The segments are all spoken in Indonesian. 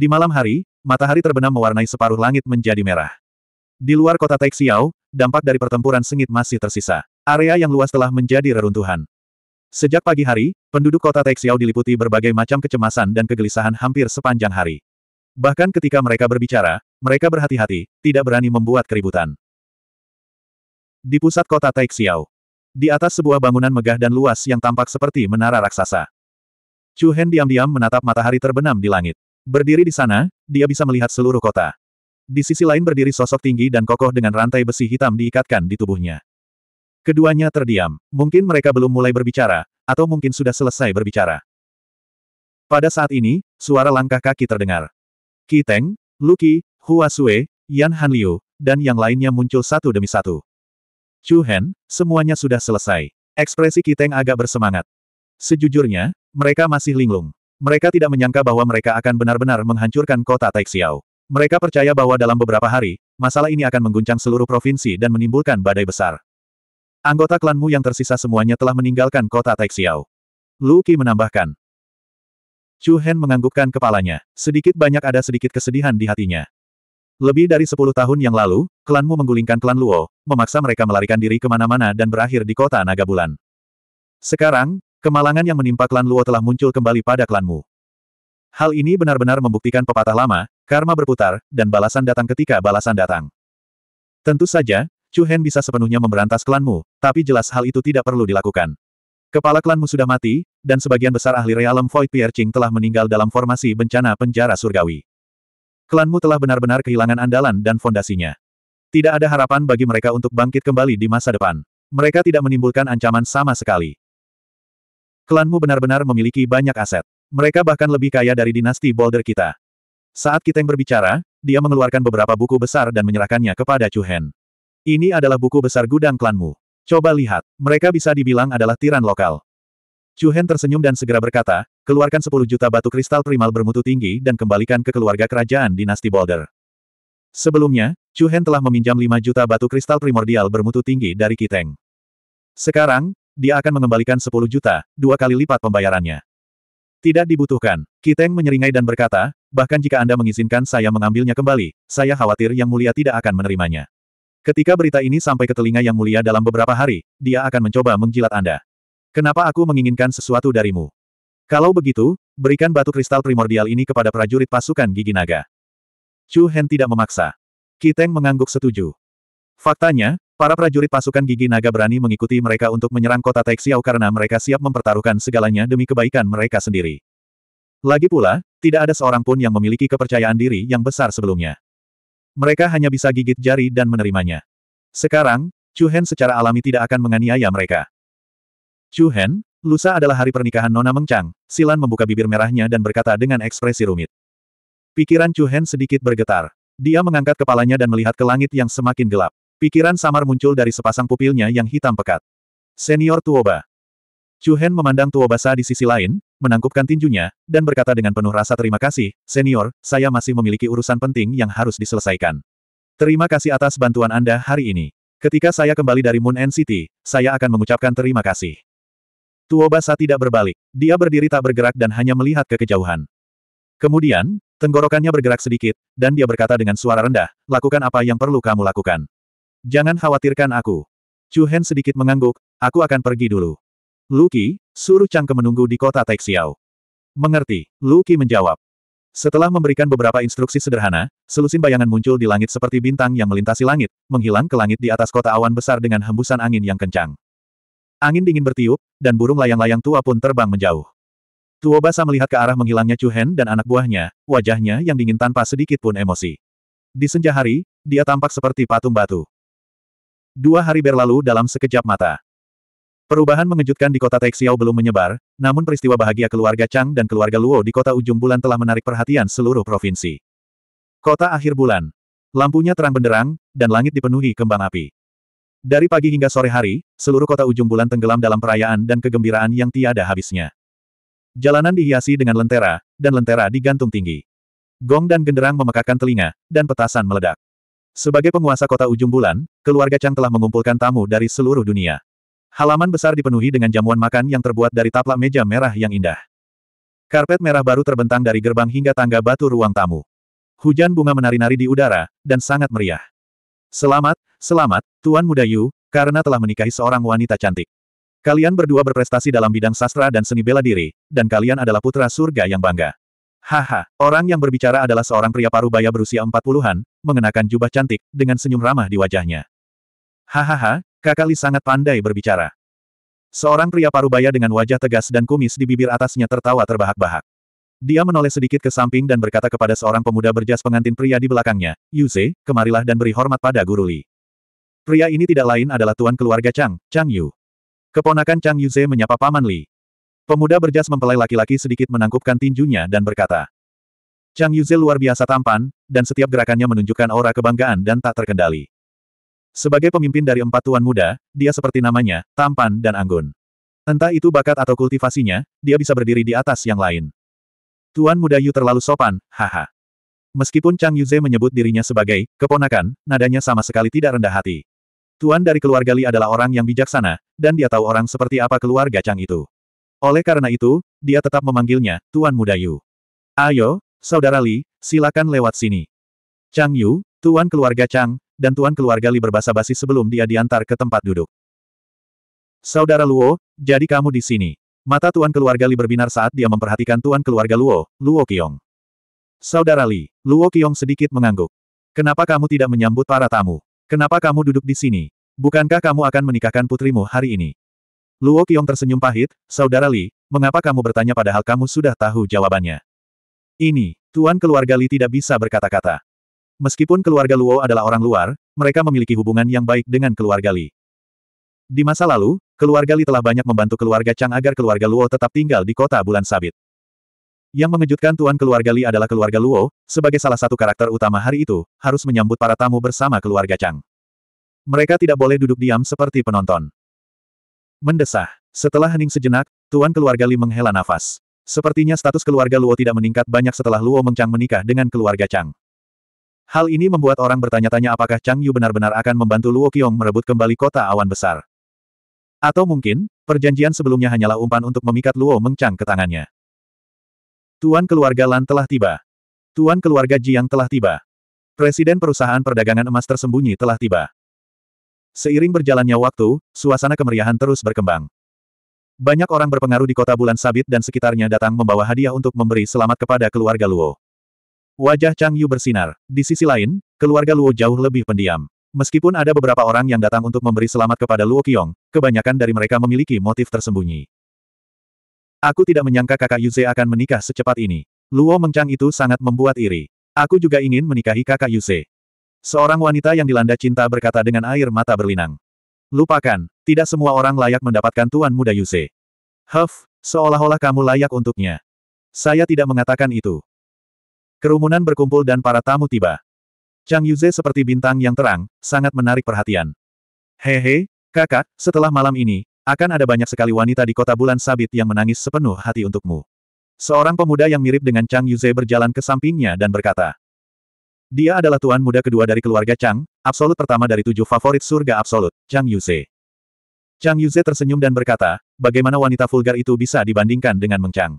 Di malam hari, matahari terbenam mewarnai separuh langit menjadi merah. Di luar kota Taixiao, dampak dari pertempuran sengit masih tersisa. Area yang luas telah menjadi reruntuhan. Sejak pagi hari, penduduk kota Taixiao diliputi berbagai macam kecemasan dan kegelisahan hampir sepanjang hari. Bahkan ketika mereka berbicara, mereka berhati-hati, tidak berani membuat keributan. Di pusat kota Taixiao, di atas sebuah bangunan megah dan luas yang tampak seperti menara raksasa, Chu Hen diam-diam menatap matahari terbenam di langit. Berdiri di sana, dia bisa melihat seluruh kota. Di sisi lain berdiri sosok tinggi dan kokoh dengan rantai besi hitam diikatkan di tubuhnya. Keduanya terdiam. Mungkin mereka belum mulai berbicara, atau mungkin sudah selesai berbicara. Pada saat ini, suara langkah kaki terdengar. Ki Teng, Luki, Hua Sue, Yan Hanliu, dan yang lainnya muncul satu demi satu. Chu Hen, semuanya sudah selesai. Ekspresi Ki Teng agak bersemangat. Sejujurnya, mereka masih linglung. Mereka tidak menyangka bahwa mereka akan benar-benar menghancurkan kota Taixiao. Mereka percaya bahwa dalam beberapa hari, masalah ini akan mengguncang seluruh provinsi dan menimbulkan badai besar. Anggota klanmu yang tersisa semuanya telah meninggalkan kota Taixiao. Lu Qi menambahkan. Chu Hen menganggukkan kepalanya. Sedikit banyak ada sedikit kesedihan di hatinya. Lebih dari sepuluh tahun yang lalu, klanmu menggulingkan klan Luo, memaksa mereka melarikan diri kemana-mana dan berakhir di kota Naga Bulan. Sekarang, Kemalangan yang menimpa klan Luo telah muncul kembali pada klanmu. Hal ini benar-benar membuktikan pepatah lama, karma berputar, dan balasan datang ketika balasan datang. Tentu saja, Chu Hen bisa sepenuhnya memberantas klanmu, tapi jelas hal itu tidak perlu dilakukan. Kepala klanmu sudah mati, dan sebagian besar ahli realem Void Piercing telah meninggal dalam formasi bencana penjara surgawi. Klanmu telah benar-benar kehilangan andalan dan fondasinya. Tidak ada harapan bagi mereka untuk bangkit kembali di masa depan. Mereka tidak menimbulkan ancaman sama sekali. Klanmu benar-benar memiliki banyak aset. Mereka bahkan lebih kaya dari dinasti Boulder kita. Saat Kiteng berbicara, dia mengeluarkan beberapa buku besar dan menyerahkannya kepada Chu Hen. Ini adalah buku besar gudang klanmu. Coba lihat, mereka bisa dibilang adalah tiran lokal. Chu Hen tersenyum dan segera berkata, keluarkan 10 juta batu kristal primal bermutu tinggi dan kembalikan ke keluarga kerajaan dinasti Boulder. Sebelumnya, Chu Hen telah meminjam 5 juta batu kristal primordial bermutu tinggi dari Kiteng. Sekarang, dia akan mengembalikan 10 juta, dua kali lipat pembayarannya. Tidak dibutuhkan. Kiteng menyeringai dan berkata, bahkan jika Anda mengizinkan saya mengambilnya kembali, saya khawatir Yang Mulia tidak akan menerimanya. Ketika berita ini sampai ke telinga Yang Mulia dalam beberapa hari, dia akan mencoba menjilat Anda. Kenapa aku menginginkan sesuatu darimu? Kalau begitu, berikan batu kristal primordial ini kepada prajurit pasukan gigi naga. Chu Hen tidak memaksa. Kiteng mengangguk setuju. Faktanya, Para prajurit pasukan gigi naga berani mengikuti mereka untuk menyerang kota Taixiao karena mereka siap mempertaruhkan segalanya demi kebaikan mereka sendiri. Lagi pula, tidak ada seorang pun yang memiliki kepercayaan diri yang besar sebelumnya. Mereka hanya bisa gigit jari dan menerimanya. Sekarang, Chu Hen secara alami tidak akan menganiaya mereka. Chu Hen, lusa adalah hari pernikahan Nona Mengchang. Silan membuka bibir merahnya dan berkata dengan ekspresi rumit. Pikiran Chu Hen sedikit bergetar. Dia mengangkat kepalanya dan melihat ke langit yang semakin gelap. Pikiran samar muncul dari sepasang pupilnya yang hitam pekat. Senior Tuoba. Chuhen memandang Tuoba Sa di sisi lain, menangkupkan tinjunya, dan berkata dengan penuh rasa terima kasih, Senior, saya masih memiliki urusan penting yang harus diselesaikan. Terima kasih atas bantuan Anda hari ini. Ketika saya kembali dari Moon End City, saya akan mengucapkan terima kasih. Tuoba Sa tidak berbalik. Dia berdiri tak bergerak dan hanya melihat ke kejauhan. Kemudian, Tenggorokannya bergerak sedikit, dan dia berkata dengan suara rendah, lakukan apa yang perlu kamu lakukan. Jangan khawatirkan aku. Chu Hen sedikit mengangguk, aku akan pergi dulu. Luki, suruh Ke menunggu di kota Taixiao. Mengerti, Luki menjawab. Setelah memberikan beberapa instruksi sederhana, selusin bayangan muncul di langit seperti bintang yang melintasi langit, menghilang ke langit di atas kota awan besar dengan hembusan angin yang kencang. Angin dingin bertiup, dan burung layang-layang tua pun terbang menjauh. Basa melihat ke arah menghilangnya Chu Hen dan anak buahnya, wajahnya yang dingin tanpa sedikit pun emosi. Di senja hari, dia tampak seperti patung batu. Dua hari berlalu dalam sekejap mata. Perubahan mengejutkan di kota Taixiao belum menyebar, namun peristiwa bahagia keluarga Chang dan keluarga Luo di kota ujung bulan telah menarik perhatian seluruh provinsi. Kota akhir bulan. Lampunya terang benderang, dan langit dipenuhi kembang api. Dari pagi hingga sore hari, seluruh kota ujung bulan tenggelam dalam perayaan dan kegembiraan yang tiada habisnya. Jalanan dihiasi dengan lentera, dan lentera digantung tinggi. Gong dan genderang memekakan telinga, dan petasan meledak. Sebagai penguasa kota ujung bulan, keluarga Chang telah mengumpulkan tamu dari seluruh dunia. Halaman besar dipenuhi dengan jamuan makan yang terbuat dari taplak meja merah yang indah. Karpet merah baru terbentang dari gerbang hingga tangga batu ruang tamu. Hujan bunga menari-nari di udara, dan sangat meriah. Selamat, selamat, Tuan Muda Yu, karena telah menikahi seorang wanita cantik. Kalian berdua berprestasi dalam bidang sastra dan seni bela diri, dan kalian adalah putra surga yang bangga. Haha, orang yang berbicara adalah seorang pria Parubaya berusia empat puluhan, mengenakan jubah cantik, dengan senyum ramah di wajahnya. Hahaha, kakak Li sangat pandai berbicara. Seorang pria Parubaya dengan wajah tegas dan kumis di bibir atasnya tertawa terbahak-bahak. Dia menoleh sedikit ke samping dan berkata kepada seorang pemuda berjas pengantin pria di belakangnya, Yuze, kemarilah dan beri hormat pada Guru Li. Pria ini tidak lain adalah tuan keluarga Chang, Chang Yu. Keponakan Chang Yuze menyapa Paman Li. Pemuda berjas mempelai laki-laki sedikit menangkupkan tinjunya dan berkata. Chang Yuze luar biasa tampan, dan setiap gerakannya menunjukkan aura kebanggaan dan tak terkendali. Sebagai pemimpin dari empat tuan muda, dia seperti namanya, tampan dan anggun. Entah itu bakat atau kultivasinya, dia bisa berdiri di atas yang lain. Tuan muda Yu terlalu sopan, haha. Meskipun Chang Yuze menyebut dirinya sebagai keponakan, nadanya sama sekali tidak rendah hati. Tuan dari keluarga Li adalah orang yang bijaksana, dan dia tahu orang seperti apa keluarga Chang itu. Oleh karena itu, dia tetap memanggilnya, Tuan Muda Yu. Ayo, Saudara Li, silakan lewat sini. Chang Yu, Tuan keluarga Chang, dan Tuan keluarga Li berbahasa basi sebelum dia diantar ke tempat duduk. Saudara Luo, jadi kamu di sini. Mata Tuan keluarga Li berbinar saat dia memperhatikan Tuan keluarga Luo, Luo Qiong. Saudara Li, Luo Qiong sedikit mengangguk. Kenapa kamu tidak menyambut para tamu? Kenapa kamu duduk di sini? Bukankah kamu akan menikahkan putrimu hari ini? Luo Qiong tersenyum pahit, Saudara Li, mengapa kamu bertanya padahal kamu sudah tahu jawabannya? Ini, Tuan keluarga Li tidak bisa berkata-kata. Meskipun keluarga Luo adalah orang luar, mereka memiliki hubungan yang baik dengan keluarga Li. Di masa lalu, keluarga Li telah banyak membantu keluarga Chang agar keluarga Luo tetap tinggal di kota bulan sabit. Yang mengejutkan tuan keluarga Li adalah keluarga Luo, sebagai salah satu karakter utama hari itu, harus menyambut para tamu bersama keluarga Chang. Mereka tidak boleh duduk diam seperti penonton. Mendesah. Setelah hening sejenak, tuan keluarga Li menghela nafas. Sepertinya status keluarga Luo tidak meningkat banyak setelah Luo Mengchang menikah dengan keluarga Chang. Hal ini membuat orang bertanya-tanya apakah Chang Yu benar-benar akan membantu Luo Qiong merebut kembali kota awan besar. Atau mungkin, perjanjian sebelumnya hanyalah umpan untuk memikat Luo Mengchang ke tangannya. Tuan keluarga Lan telah tiba. Tuan keluarga Jiang telah tiba. Presiden perusahaan perdagangan emas tersembunyi telah tiba. Seiring berjalannya waktu, suasana kemeriahan terus berkembang. Banyak orang berpengaruh di kota bulan sabit dan sekitarnya datang membawa hadiah untuk memberi selamat kepada keluarga Luo. Wajah Chang Yu bersinar. Di sisi lain, keluarga Luo jauh lebih pendiam. Meskipun ada beberapa orang yang datang untuk memberi selamat kepada Luo Qiong, kebanyakan dari mereka memiliki motif tersembunyi. Aku tidak menyangka kakak Yuze akan menikah secepat ini. Luo Mengchang itu sangat membuat iri. Aku juga ingin menikahi kakak Yuse. Seorang wanita yang dilanda cinta berkata dengan air mata berlinang. Lupakan, tidak semua orang layak mendapatkan tuan muda Yuse. Huff, seolah-olah kamu layak untuknya. Saya tidak mengatakan itu. Kerumunan berkumpul dan para tamu tiba. Chang Yuze seperti bintang yang terang, sangat menarik perhatian. Hehe, kakak, setelah malam ini, akan ada banyak sekali wanita di kota bulan sabit yang menangis sepenuh hati untukmu. Seorang pemuda yang mirip dengan Chang Yuze berjalan ke sampingnya dan berkata, dia adalah tuan muda kedua dari keluarga Chang, absolut pertama dari tujuh favorit surga absolut, Chang Yuze. Chang Yuze tersenyum dan berkata, bagaimana wanita vulgar itu bisa dibandingkan dengan Meng Chang?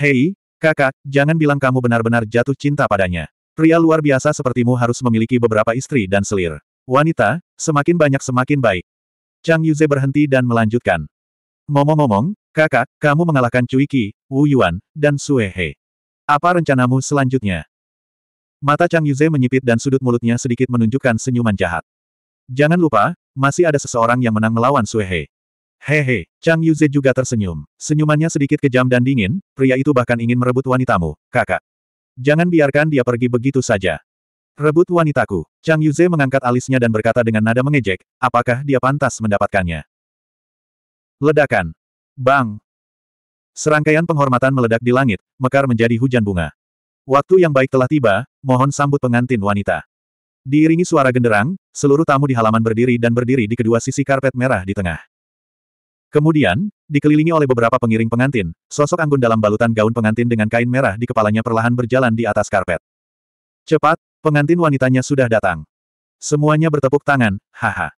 Hei, kakak, jangan bilang kamu benar-benar jatuh cinta padanya. Pria luar biasa sepertimu harus memiliki beberapa istri dan selir. Wanita, semakin banyak semakin baik. Chang Yuze berhenti dan melanjutkan. Ngomong-ngomong, kakak, kamu mengalahkan Cui Ki, Wu Yuan, dan Sue He. Apa rencanamu selanjutnya? Mata Chang Yuze menyipit dan sudut mulutnya sedikit menunjukkan senyuman jahat. Jangan lupa, masih ada seseorang yang menang melawan Suehe. Hehe, Chang Yuze juga tersenyum. Senyumannya sedikit kejam dan dingin, pria itu bahkan ingin merebut wanitamu, kakak. Jangan biarkan dia pergi begitu saja. Rebut wanitaku. Chang Yuze mengangkat alisnya dan berkata dengan nada mengejek, apakah dia pantas mendapatkannya? Ledakan. Bang. Serangkaian penghormatan meledak di langit, mekar menjadi hujan bunga. Waktu yang baik telah tiba, mohon sambut pengantin wanita. Diiringi suara genderang, seluruh tamu di halaman berdiri dan berdiri di kedua sisi karpet merah di tengah. Kemudian, dikelilingi oleh beberapa pengiring pengantin, sosok anggun dalam balutan gaun pengantin dengan kain merah di kepalanya perlahan berjalan di atas karpet. Cepat, pengantin wanitanya sudah datang. Semuanya bertepuk tangan, haha.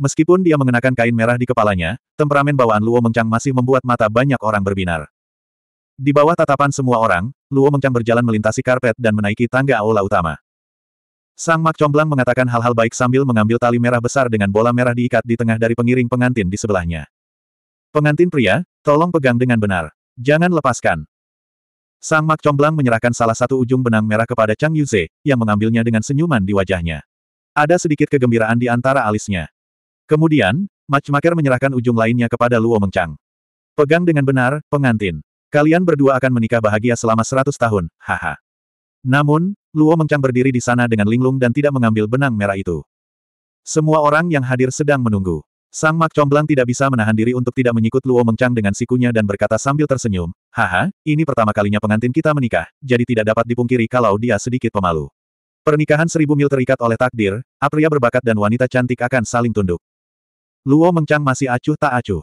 Meskipun dia mengenakan kain merah di kepalanya, temperamen bawaan Luo Mengcang masih membuat mata banyak orang berbinar. Di bawah tatapan semua orang, Luo Mengcang berjalan melintasi karpet dan menaiki tangga aula utama. Sang Mak Comblang mengatakan hal-hal baik sambil mengambil tali merah besar dengan bola merah diikat di tengah dari pengiring pengantin di sebelahnya. Pengantin pria, tolong pegang dengan benar. Jangan lepaskan. Sang Mak Comblang menyerahkan salah satu ujung benang merah kepada Chang Yuze, yang mengambilnya dengan senyuman di wajahnya. Ada sedikit kegembiraan di antara alisnya. Kemudian, Matchmaker menyerahkan ujung lainnya kepada Luo Mengcang. Pegang dengan benar, pengantin. Kalian berdua akan menikah bahagia selama seratus tahun, haha. Namun, Luo Mengcang berdiri di sana dengan linglung dan tidak mengambil benang merah itu. Semua orang yang hadir sedang menunggu. Sang Mak Comblang tidak bisa menahan diri untuk tidak menyikut Luo Mengcang dengan sikunya dan berkata sambil tersenyum, Haha, ini pertama kalinya pengantin kita menikah, jadi tidak dapat dipungkiri kalau dia sedikit pemalu. Pernikahan seribu mil terikat oleh takdir, apria berbakat dan wanita cantik akan saling tunduk. Luo Mengcang masih acuh tak acuh.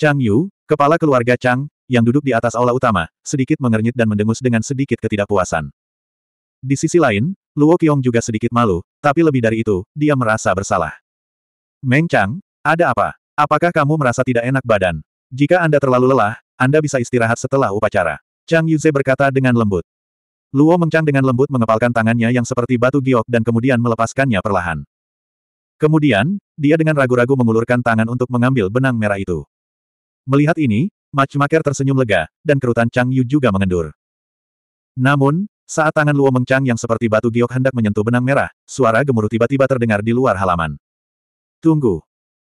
Chang Yu, kepala keluarga Chang, yang duduk di atas aula utama, sedikit mengernyit dan mendengus dengan sedikit ketidakpuasan. Di sisi lain, Luo Qiong juga sedikit malu, tapi lebih dari itu, dia merasa bersalah. Meng Chang, ada apa? Apakah kamu merasa tidak enak badan? Jika Anda terlalu lelah, Anda bisa istirahat setelah upacara. Chang Yuze berkata dengan lembut. Luo Mengchang dengan lembut mengepalkan tangannya yang seperti batu giok dan kemudian melepaskannya perlahan. Kemudian, dia dengan ragu-ragu mengulurkan tangan untuk mengambil benang merah itu. Melihat ini, Matchmaker tersenyum lega, dan kerutan Chang Yu juga mengendur. Namun, saat tangan Luo Mengchang yang seperti batu giok hendak menyentuh benang merah, suara gemuruh tiba-tiba terdengar di luar halaman. Tunggu.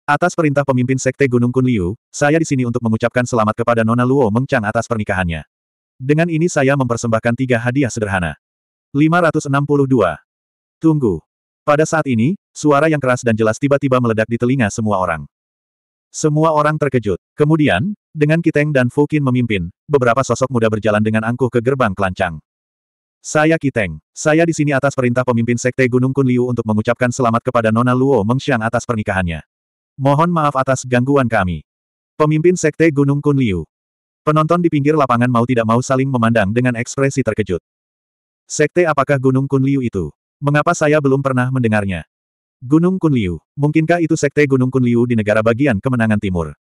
Atas perintah pemimpin Sekte Gunung Kunliu, saya di sini untuk mengucapkan selamat kepada Nona Luo Mengchang atas pernikahannya. Dengan ini saya mempersembahkan tiga hadiah sederhana. 562. Tunggu. Pada saat ini, suara yang keras dan jelas tiba-tiba meledak di telinga semua orang. Semua orang terkejut. Kemudian, dengan Kiteng dan Fukin memimpin, beberapa sosok muda berjalan dengan angkuh ke gerbang kelancang. Saya Kiteng. Saya di sini atas perintah pemimpin Sekte Gunung Kunliu untuk mengucapkan selamat kepada Nona Luo Mengxiang atas pernikahannya. Mohon maaf atas gangguan kami. Pemimpin Sekte Gunung Kunliu. Penonton di pinggir lapangan mau tidak mau saling memandang dengan ekspresi terkejut. Sekte apakah Gunung Kunliu itu? Mengapa saya belum pernah mendengarnya? Gunung Kunliu. Mungkinkah itu sekte Gunung Kunliu di negara bagian kemenangan timur?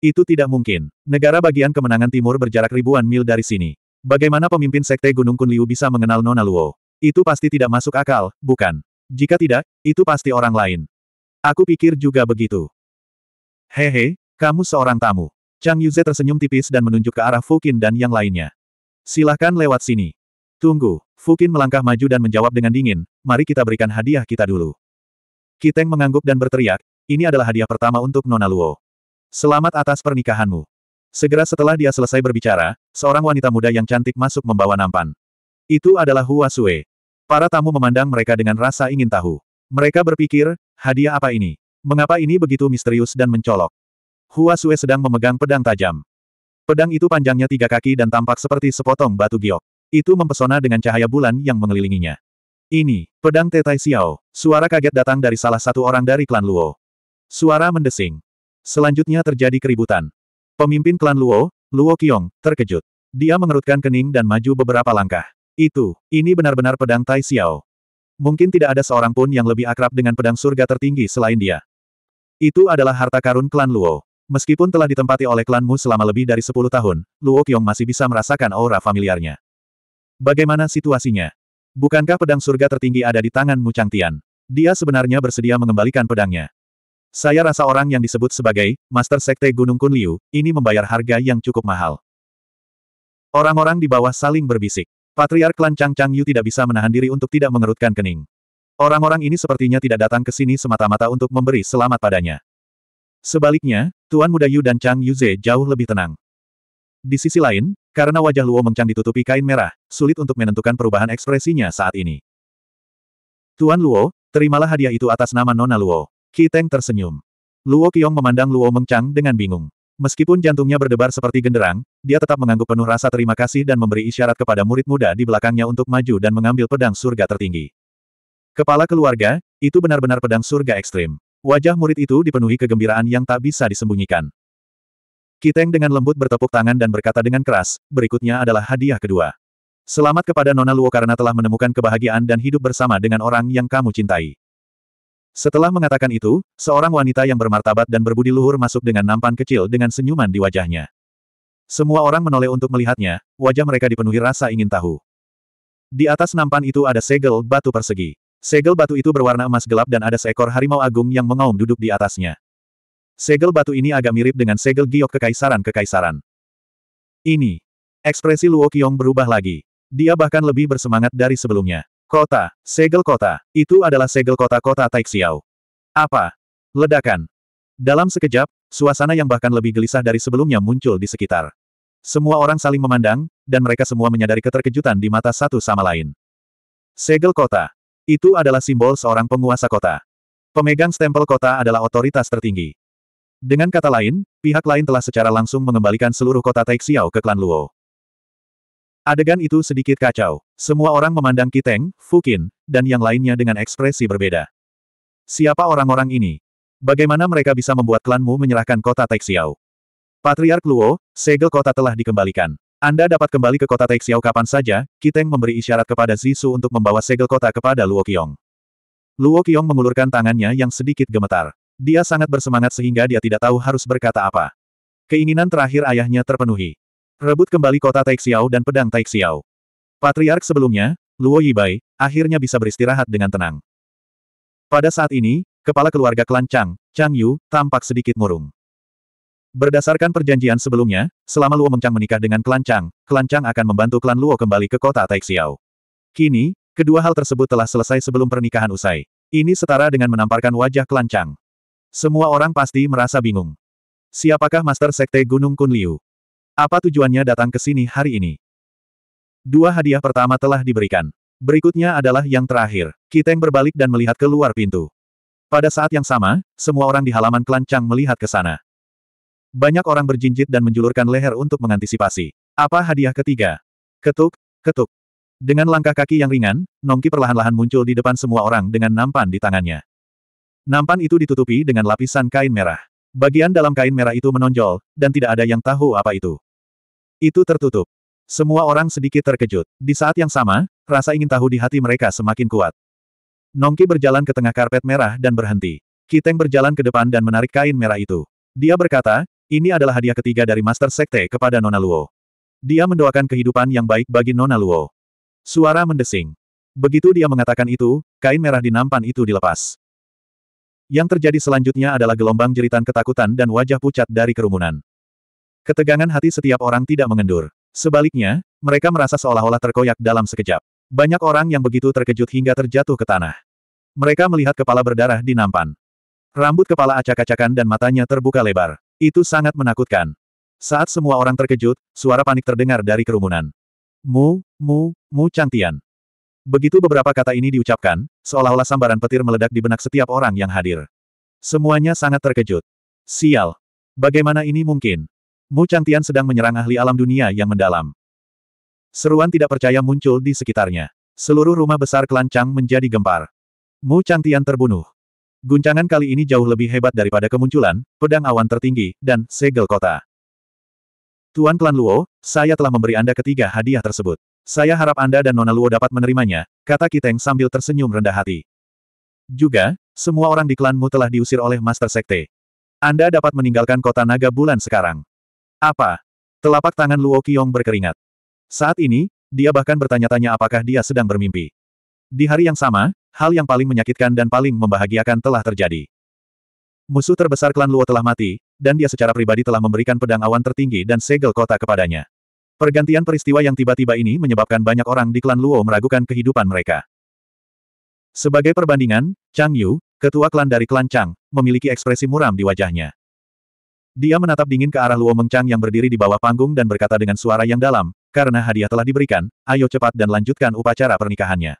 Itu tidak mungkin. Negara bagian kemenangan timur berjarak ribuan mil dari sini. Bagaimana pemimpin sekte Gunung Kunliu bisa mengenal Nona Luo? Itu pasti tidak masuk akal, bukan? Jika tidak, itu pasti orang lain. Aku pikir juga begitu. Hehe, kamu seorang tamu. Chang Yuze tersenyum tipis dan menunjuk ke arah Fukin dan yang lainnya. Silahkan lewat sini. Tunggu, Fukin melangkah maju dan menjawab dengan dingin, mari kita berikan hadiah kita dulu. Kiteng mengangguk dan berteriak, ini adalah hadiah pertama untuk Nona Luo. Selamat atas pernikahanmu. Segera setelah dia selesai berbicara, seorang wanita muda yang cantik masuk membawa nampan. Itu adalah Hua Sue. Para tamu memandang mereka dengan rasa ingin tahu. Mereka berpikir, hadiah apa ini? Mengapa ini begitu misterius dan mencolok? Hua Sue sedang memegang pedang tajam. Pedang itu panjangnya tiga kaki dan tampak seperti sepotong batu giok. Itu mempesona dengan cahaya bulan yang mengelilinginya. Ini, pedang Tetai Xiao. Suara kaget datang dari salah satu orang dari klan Luo. Suara mendesing. Selanjutnya terjadi keributan. Pemimpin klan Luo, Luo Qiong, terkejut. Dia mengerutkan kening dan maju beberapa langkah. Itu, ini benar-benar pedang Tai Xiao. Mungkin tidak ada seorang pun yang lebih akrab dengan pedang surga tertinggi selain dia. Itu adalah harta karun klan Luo. Meskipun telah ditempati oleh klanmu selama lebih dari 10 tahun, Luo Qiong masih bisa merasakan aura familiarnya. Bagaimana situasinya? Bukankah pedang surga tertinggi ada di tanganmu Chang Tian? Dia sebenarnya bersedia mengembalikan pedangnya. Saya rasa orang yang disebut sebagai Master Sekte Gunung Kun Liu, ini membayar harga yang cukup mahal. Orang-orang di bawah saling berbisik. Patriark klan Chang Chang Yu tidak bisa menahan diri untuk tidak mengerutkan kening. Orang-orang ini sepertinya tidak datang ke sini semata-mata untuk memberi selamat padanya. Sebaliknya, Tuan Muda Yu dan Chang Yu Ze jauh lebih tenang. Di sisi lain, karena wajah Luo Mengchang ditutupi kain merah, sulit untuk menentukan perubahan ekspresinya saat ini. Tuan Luo, terimalah hadiah itu atas nama Nona Luo. Kiteng tersenyum. Luo Qiong memandang Luo Mengchang dengan bingung. Meskipun jantungnya berdebar seperti genderang, dia tetap mengangguk penuh rasa terima kasih dan memberi isyarat kepada murid muda di belakangnya untuk maju dan mengambil pedang surga tertinggi. Kepala keluarga, itu benar-benar pedang surga ekstrim. Wajah murid itu dipenuhi kegembiraan yang tak bisa disembunyikan. Kiteng dengan lembut bertepuk tangan dan berkata dengan keras, berikutnya adalah hadiah kedua. Selamat kepada Nona Luo karena telah menemukan kebahagiaan dan hidup bersama dengan orang yang kamu cintai. Setelah mengatakan itu, seorang wanita yang bermartabat dan berbudi luhur masuk dengan nampan kecil dengan senyuman di wajahnya. Semua orang menoleh untuk melihatnya, wajah mereka dipenuhi rasa ingin tahu. Di atas nampan itu ada segel batu persegi. Segel batu itu berwarna emas gelap dan ada seekor harimau agung yang mengaum duduk di atasnya. Segel batu ini agak mirip dengan segel giok kekaisaran-kekaisaran. Ini. Ekspresi Luo Qiong berubah lagi. Dia bahkan lebih bersemangat dari sebelumnya. Kota, segel kota, itu adalah segel kota-kota Taixiao. Apa? Ledakan. Dalam sekejap, suasana yang bahkan lebih gelisah dari sebelumnya muncul di sekitar. Semua orang saling memandang, dan mereka semua menyadari keterkejutan di mata satu sama lain. Segel kota. Itu adalah simbol seorang penguasa kota. Pemegang stempel kota adalah otoritas tertinggi. Dengan kata lain, pihak lain telah secara langsung mengembalikan seluruh kota Taixiao ke klan Luo. Adegan itu sedikit kacau. Semua orang memandang Kiteng, Fukin, dan yang lainnya dengan ekspresi berbeda. Siapa orang-orang ini? Bagaimana mereka bisa membuat klanmu menyerahkan kota Taixiao? Patriark Luo, segel kota telah dikembalikan. Anda dapat kembali ke kota Taixiao kapan saja, Kiteng memberi isyarat kepada Zisu untuk membawa segel kota kepada Luo Qiong. Luo Qiong mengulurkan tangannya yang sedikit gemetar. Dia sangat bersemangat sehingga dia tidak tahu harus berkata apa. Keinginan terakhir ayahnya terpenuhi. Rebut kembali kota Taixiao dan pedang Taixiao. Patriark sebelumnya, Luo Yibai, akhirnya bisa beristirahat dengan tenang. Pada saat ini, kepala keluarga klan Chang, Chang Yu, tampak sedikit murung. Berdasarkan perjanjian sebelumnya, selama Luo Mengchang menikah dengan klan Chang, klan Chang akan membantu klan Luo kembali ke kota Taixiao. Kini, kedua hal tersebut telah selesai sebelum pernikahan usai. Ini setara dengan menamparkan wajah klan Chang. Semua orang pasti merasa bingung. Siapakah Master Sekte Gunung Kunliu? Apa tujuannya datang ke sini hari ini? Dua hadiah pertama telah diberikan. Berikutnya adalah yang terakhir. Kiteng berbalik dan melihat keluar pintu. Pada saat yang sama, semua orang di halaman Kelancang melihat ke sana. Banyak orang berjinjit dan menjulurkan leher untuk mengantisipasi. Apa hadiah ketiga? Ketuk, ketuk. Dengan langkah kaki yang ringan, Nongki perlahan-lahan muncul di depan semua orang dengan nampan di tangannya. Nampan itu ditutupi dengan lapisan kain merah. Bagian dalam kain merah itu menonjol, dan tidak ada yang tahu apa itu. Itu tertutup. Semua orang sedikit terkejut. Di saat yang sama, rasa ingin tahu di hati mereka semakin kuat. Nongki berjalan ke tengah karpet merah dan berhenti. Kiteng berjalan ke depan dan menarik kain merah itu. Dia berkata, ini adalah hadiah ketiga dari Master Sekte kepada Nona Luo. Dia mendoakan kehidupan yang baik bagi Nona Luo. Suara mendesing. Begitu dia mengatakan itu, kain merah di nampan itu dilepas. Yang terjadi selanjutnya adalah gelombang jeritan ketakutan dan wajah pucat dari kerumunan. Ketegangan hati setiap orang tidak mengendur. Sebaliknya, mereka merasa seolah-olah terkoyak dalam sekejap. Banyak orang yang begitu terkejut hingga terjatuh ke tanah. Mereka melihat kepala berdarah di nampan. Rambut kepala acak-acakan dan matanya terbuka lebar. Itu sangat menakutkan. Saat semua orang terkejut, suara panik terdengar dari kerumunan. Mu, mu, mu Changtian. Begitu beberapa kata ini diucapkan, seolah-olah sambaran petir meledak di benak setiap orang yang hadir. Semuanya sangat terkejut. Sial! Bagaimana ini mungkin? Mu Changtian sedang menyerang ahli alam dunia yang mendalam. Seruan tidak percaya muncul di sekitarnya. Seluruh rumah besar Kelancang menjadi gempar. Mu Changtian terbunuh. Guncangan kali ini jauh lebih hebat daripada kemunculan, pedang awan tertinggi, dan segel kota. Tuan Klan Luo, saya telah memberi Anda ketiga hadiah tersebut. Saya harap Anda dan Nona Luo dapat menerimanya, kata Kiteng sambil tersenyum rendah hati. Juga, semua orang di klanmu telah diusir oleh Master Sekte. Anda dapat meninggalkan kota naga bulan sekarang. Apa? Telapak tangan Luo Qiong berkeringat. Saat ini, dia bahkan bertanya-tanya apakah dia sedang bermimpi. Di hari yang sama, hal yang paling menyakitkan dan paling membahagiakan telah terjadi. Musuh terbesar klan Luo telah mati, dan dia secara pribadi telah memberikan pedang awan tertinggi dan segel kota kepadanya. Pergantian peristiwa yang tiba-tiba ini menyebabkan banyak orang di klan Luo meragukan kehidupan mereka. Sebagai perbandingan, Chang Yu, ketua klan dari klan Chang, memiliki ekspresi muram di wajahnya. Dia menatap dingin ke arah Luo Mengchang yang berdiri di bawah panggung dan berkata dengan suara yang dalam, karena hadiah telah diberikan, ayo cepat dan lanjutkan upacara pernikahannya.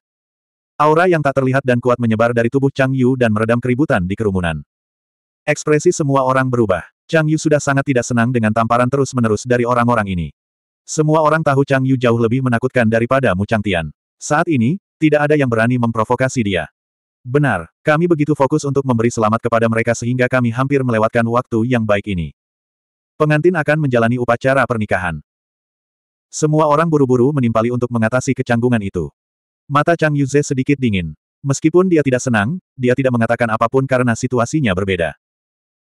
Aura yang tak terlihat dan kuat menyebar dari tubuh Chang Yu dan meredam keributan di kerumunan. Ekspresi semua orang berubah. Chang Yu sudah sangat tidak senang dengan tamparan terus-menerus dari orang-orang ini. Semua orang tahu Chang Yu jauh lebih menakutkan daripada Mu Changtian. Saat ini, tidak ada yang berani memprovokasi dia. Benar, kami begitu fokus untuk memberi selamat kepada mereka sehingga kami hampir melewatkan waktu yang baik ini. Pengantin akan menjalani upacara pernikahan. Semua orang buru-buru menimpali untuk mengatasi kecanggungan itu. Mata Chang Yuze sedikit dingin. Meskipun dia tidak senang, dia tidak mengatakan apapun karena situasinya berbeda.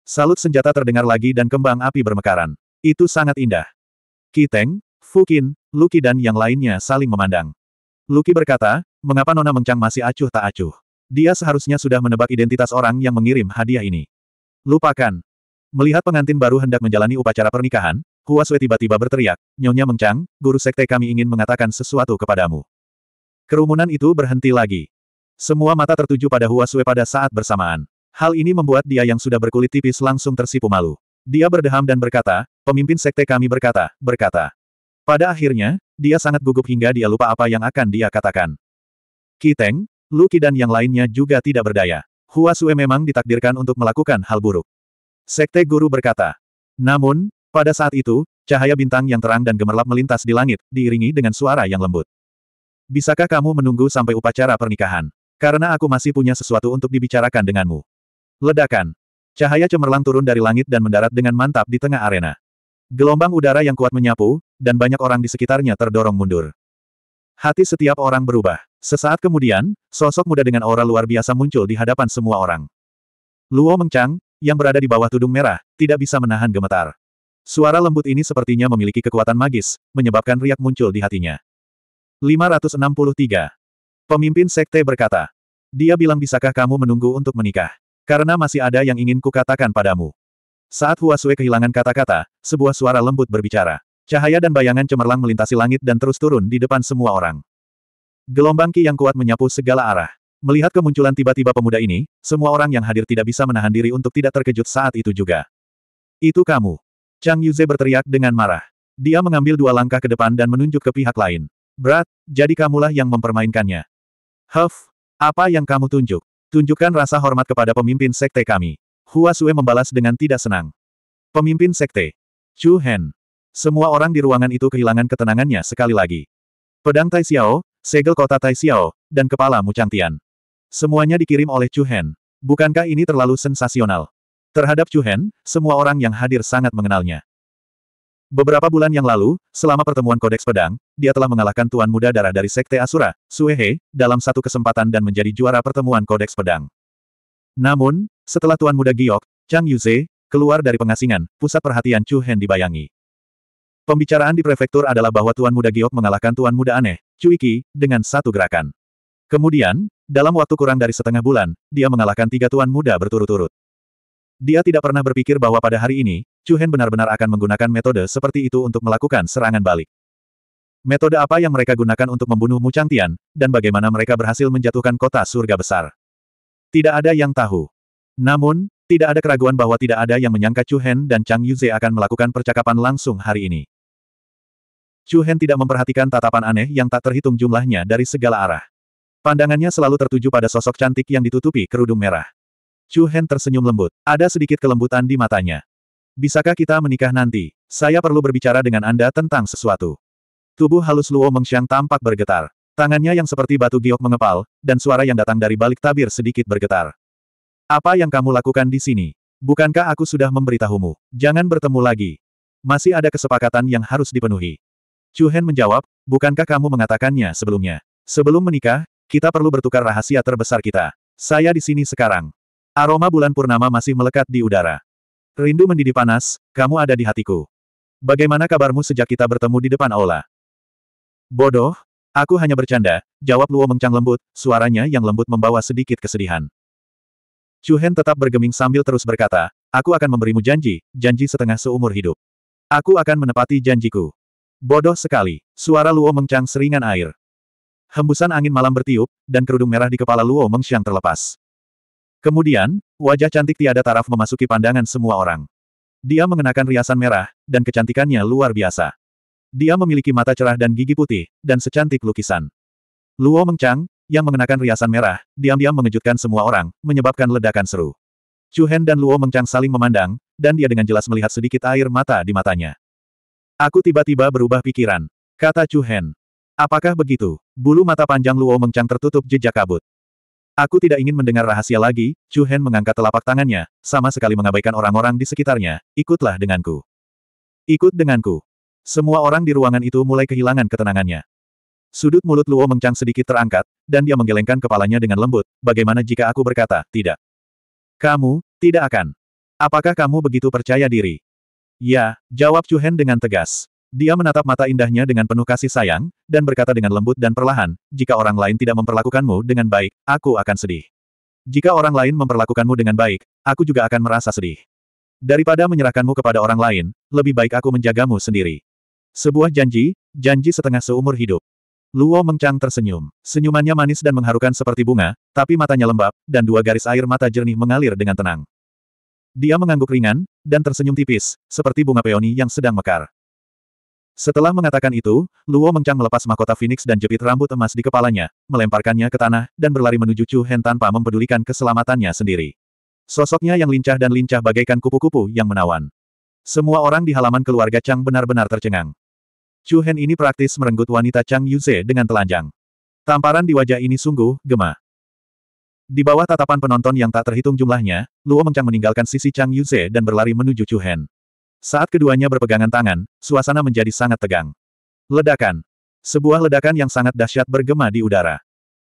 Salut senjata terdengar lagi dan kembang api bermekaran. Itu sangat indah. Kiteng, Fukin, Luki dan yang lainnya saling memandang. Luki berkata, mengapa Nona Mengcang masih acuh tak acuh? Dia seharusnya sudah menebak identitas orang yang mengirim hadiah ini. Lupakan. Melihat pengantin baru hendak menjalani upacara pernikahan, Hua Sui tiba-tiba berteriak, Nyonya Mengcang, guru sekte kami ingin mengatakan sesuatu kepadamu. Kerumunan itu berhenti lagi. Semua mata tertuju pada Hua Sui pada saat bersamaan. Hal ini membuat dia yang sudah berkulit tipis langsung tersipu malu. Dia berdeham dan berkata, pemimpin sekte kami berkata, berkata. Pada akhirnya, dia sangat gugup hingga dia lupa apa yang akan dia katakan. Kiteng, Luki dan yang lainnya juga tidak berdaya. Hua Sue memang ditakdirkan untuk melakukan hal buruk. Sekte Guru berkata. Namun, pada saat itu, cahaya bintang yang terang dan gemerlap melintas di langit, diiringi dengan suara yang lembut. Bisakah kamu menunggu sampai upacara pernikahan? Karena aku masih punya sesuatu untuk dibicarakan denganmu. Ledakan. Cahaya cemerlang turun dari langit dan mendarat dengan mantap di tengah arena. Gelombang udara yang kuat menyapu, dan banyak orang di sekitarnya terdorong mundur. Hati setiap orang berubah. Sesaat kemudian, sosok muda dengan aura luar biasa muncul di hadapan semua orang. Luo Mengchang, yang berada di bawah tudung merah, tidak bisa menahan gemetar. Suara lembut ini sepertinya memiliki kekuatan magis, menyebabkan riak muncul di hatinya. 563. Pemimpin Sekte berkata. Dia bilang bisakah kamu menunggu untuk menikah? Karena masih ada yang ingin kukatakan padamu. Saat Huasue kehilangan kata-kata, sebuah suara lembut berbicara. Cahaya dan bayangan cemerlang melintasi langit dan terus turun di depan semua orang. Gelombang Ki yang kuat menyapu segala arah. Melihat kemunculan tiba-tiba pemuda ini, semua orang yang hadir tidak bisa menahan diri untuk tidak terkejut saat itu juga. Itu kamu. Chang Yuze berteriak dengan marah. Dia mengambil dua langkah ke depan dan menunjuk ke pihak lain. Berat, jadi kamulah yang mempermainkannya. Huff, apa yang kamu tunjuk? Tunjukkan rasa hormat kepada pemimpin sekte kami. Hua Sue membalas dengan tidak senang. Pemimpin sekte, Chu Hen. Semua orang di ruangan itu kehilangan ketenangannya sekali lagi. Pedang Tai Xiao, segel kota Tai Xiao, dan kepala Mu Tian. Semuanya dikirim oleh Chu Hen. Bukankah ini terlalu sensasional? Terhadap Chu Hen, semua orang yang hadir sangat mengenalnya. Beberapa bulan yang lalu, selama pertemuan Kodeks Pedang, dia telah mengalahkan Tuan Muda Darah dari Sekte Asura, Suehe, dalam satu kesempatan dan menjadi juara pertemuan Kodeks Pedang. Namun, setelah Tuan Muda Giok, Chang Yuze, Keluar dari pengasingan, pusat perhatian Chu Hen dibayangi. Pembicaraan di prefektur adalah bahwa Tuan Muda Giok mengalahkan Tuan Muda Aneh, Chu Iki, dengan satu gerakan. Kemudian, dalam waktu kurang dari setengah bulan, dia mengalahkan tiga Tuan Muda berturut-turut. Dia tidak pernah berpikir bahwa pada hari ini, Chu Hen benar-benar akan menggunakan metode seperti itu untuk melakukan serangan balik. Metode apa yang mereka gunakan untuk membunuh Mu Changtian, dan bagaimana mereka berhasil menjatuhkan kota surga besar. Tidak ada yang tahu. Namun, tidak ada keraguan bahwa tidak ada yang menyangka Chu Hen dan Chang Yuze akan melakukan percakapan langsung hari ini. Chu Hen tidak memperhatikan tatapan aneh yang tak terhitung jumlahnya dari segala arah. Pandangannya selalu tertuju pada sosok cantik yang ditutupi kerudung merah. Chu Hen tersenyum lembut. Ada sedikit kelembutan di matanya. Bisakah kita menikah nanti? Saya perlu berbicara dengan Anda tentang sesuatu. Tubuh halus Luo Mengxiang tampak bergetar. Tangannya yang seperti batu giok mengepal, dan suara yang datang dari balik tabir sedikit bergetar. Apa yang kamu lakukan di sini? Bukankah aku sudah memberitahumu? Jangan bertemu lagi. Masih ada kesepakatan yang harus dipenuhi. Chu Hen menjawab, bukankah kamu mengatakannya sebelumnya? Sebelum menikah, kita perlu bertukar rahasia terbesar kita. Saya di sini sekarang. Aroma bulan purnama masih melekat di udara. Rindu mendidih panas, kamu ada di hatiku. Bagaimana kabarmu sejak kita bertemu di depan aula? Bodoh, aku hanya bercanda, jawab Luo Mengcang lembut, suaranya yang lembut membawa sedikit kesedihan. Chu tetap bergeming sambil terus berkata, aku akan memberimu janji, janji setengah seumur hidup. Aku akan menepati janjiku. Bodoh sekali, suara Luo Mengchang seringan air. Hembusan angin malam bertiup, dan kerudung merah di kepala Luo mengsyang terlepas. Kemudian, wajah cantik tiada taraf memasuki pandangan semua orang. Dia mengenakan riasan merah, dan kecantikannya luar biasa. Dia memiliki mata cerah dan gigi putih, dan secantik lukisan. Luo Mengchang yang mengenakan riasan merah, diam-diam mengejutkan semua orang, menyebabkan ledakan seru. Chu Hen dan Luo Mengchang saling memandang, dan dia dengan jelas melihat sedikit air mata di matanya. Aku tiba-tiba berubah pikiran, kata Chu Hen. Apakah begitu? Bulu mata panjang Luo Mengchang tertutup jejak kabut. Aku tidak ingin mendengar rahasia lagi, Chu Hen mengangkat telapak tangannya, sama sekali mengabaikan orang-orang di sekitarnya, ikutlah denganku. Ikut denganku. Semua orang di ruangan itu mulai kehilangan ketenangannya. Sudut mulut Luo Mengcang sedikit terangkat, dan dia menggelengkan kepalanya dengan lembut, bagaimana jika aku berkata, tidak. Kamu, tidak akan. Apakah kamu begitu percaya diri? Ya, jawab Chu Hen dengan tegas. Dia menatap mata indahnya dengan penuh kasih sayang, dan berkata dengan lembut dan perlahan, jika orang lain tidak memperlakukanmu dengan baik, aku akan sedih. Jika orang lain memperlakukanmu dengan baik, aku juga akan merasa sedih. Daripada menyerahkanmu kepada orang lain, lebih baik aku menjagamu sendiri. Sebuah janji, janji setengah seumur hidup. Luo Mengchang tersenyum. Senyumannya manis dan mengharukan seperti bunga, tapi matanya lembab, dan dua garis air mata jernih mengalir dengan tenang. Dia mengangguk ringan, dan tersenyum tipis, seperti bunga peoni yang sedang mekar. Setelah mengatakan itu, Luo Mengchang melepas mahkota Phoenix dan jepit rambut emas di kepalanya, melemparkannya ke tanah, dan berlari menuju Chu Hen tanpa mempedulikan keselamatannya sendiri. Sosoknya yang lincah dan lincah bagaikan kupu-kupu yang menawan. Semua orang di halaman keluarga Chang benar-benar tercengang. Chu Hen ini praktis merenggut wanita Chang Yuze dengan telanjang. Tamparan di wajah ini sungguh, gema. Di bawah tatapan penonton yang tak terhitung jumlahnya, Luo Mengchang meninggalkan sisi Chang Yuze dan berlari menuju Chu Hen. Saat keduanya berpegangan tangan, suasana menjadi sangat tegang. Ledakan. Sebuah ledakan yang sangat dahsyat bergema di udara.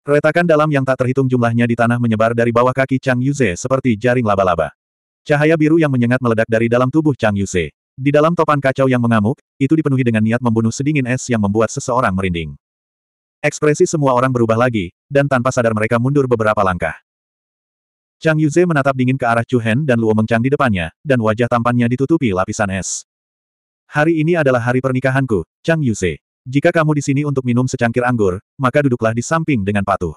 Retakan dalam yang tak terhitung jumlahnya di tanah menyebar dari bawah kaki Chang Yuze seperti jaring laba-laba. Cahaya biru yang menyengat meledak dari dalam tubuh Chang Yuze. Di dalam topan kacau yang mengamuk, itu dipenuhi dengan niat membunuh sedingin es yang membuat seseorang merinding. Ekspresi semua orang berubah lagi, dan tanpa sadar mereka mundur beberapa langkah. Chang Yuze menatap dingin ke arah Chu Hen dan Luo Mengchang di depannya, dan wajah tampannya ditutupi lapisan es. Hari ini adalah hari pernikahanku, Chang Yuze. Jika kamu di sini untuk minum secangkir anggur, maka duduklah di samping dengan patuh.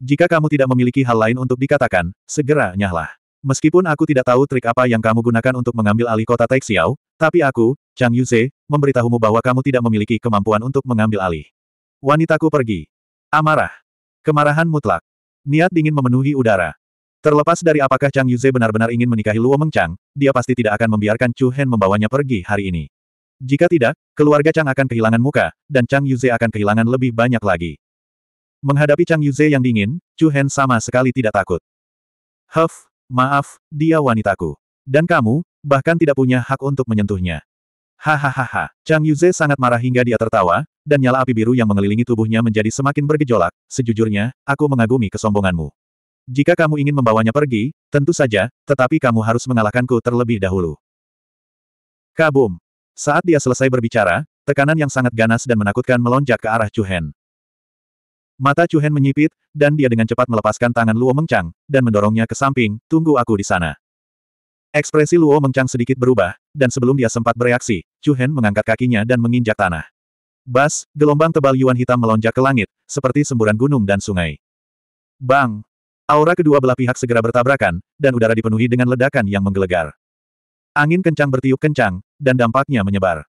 Jika kamu tidak memiliki hal lain untuk dikatakan, segera nyahlah. Meskipun aku tidak tahu trik apa yang kamu gunakan untuk mengambil alih kota Taixiao, tapi aku, Chang Yuze, memberitahumu bahwa kamu tidak memiliki kemampuan untuk mengambil alih. Wanitaku pergi. Amarah. Kemarahan mutlak. Niat dingin memenuhi udara. Terlepas dari apakah Chang Yuze benar-benar ingin menikahi Luo Mengchang, dia pasti tidak akan membiarkan Chu Hen membawanya pergi hari ini. Jika tidak, keluarga Chang akan kehilangan muka, dan Chang Yuze akan kehilangan lebih banyak lagi. Menghadapi Chang Yuze yang dingin, Chu Hen sama sekali tidak takut. Huff, Maaf, dia wanitaku. Dan kamu, bahkan tidak punya hak untuk menyentuhnya. Hahaha, Chang Yuze sangat marah hingga dia tertawa, dan nyala api biru yang mengelilingi tubuhnya menjadi semakin bergejolak, sejujurnya, aku mengagumi kesombonganmu. Jika kamu ingin membawanya pergi, tentu saja, tetapi kamu harus mengalahkanku terlebih dahulu. Kabum! Saat dia selesai berbicara, tekanan yang sangat ganas dan menakutkan melonjak ke arah Chu Hen. Mata Cuhen menyipit, dan dia dengan cepat melepaskan tangan Luo Mengchang dan mendorongnya ke samping, tunggu aku di sana. Ekspresi Luo Mengchang sedikit berubah, dan sebelum dia sempat bereaksi, Cuhen mengangkat kakinya dan menginjak tanah. Bas, gelombang tebal Yuan hitam melonjak ke langit, seperti semburan gunung dan sungai. Bang! Aura kedua belah pihak segera bertabrakan, dan udara dipenuhi dengan ledakan yang menggelegar. Angin kencang bertiup kencang, dan dampaknya menyebar.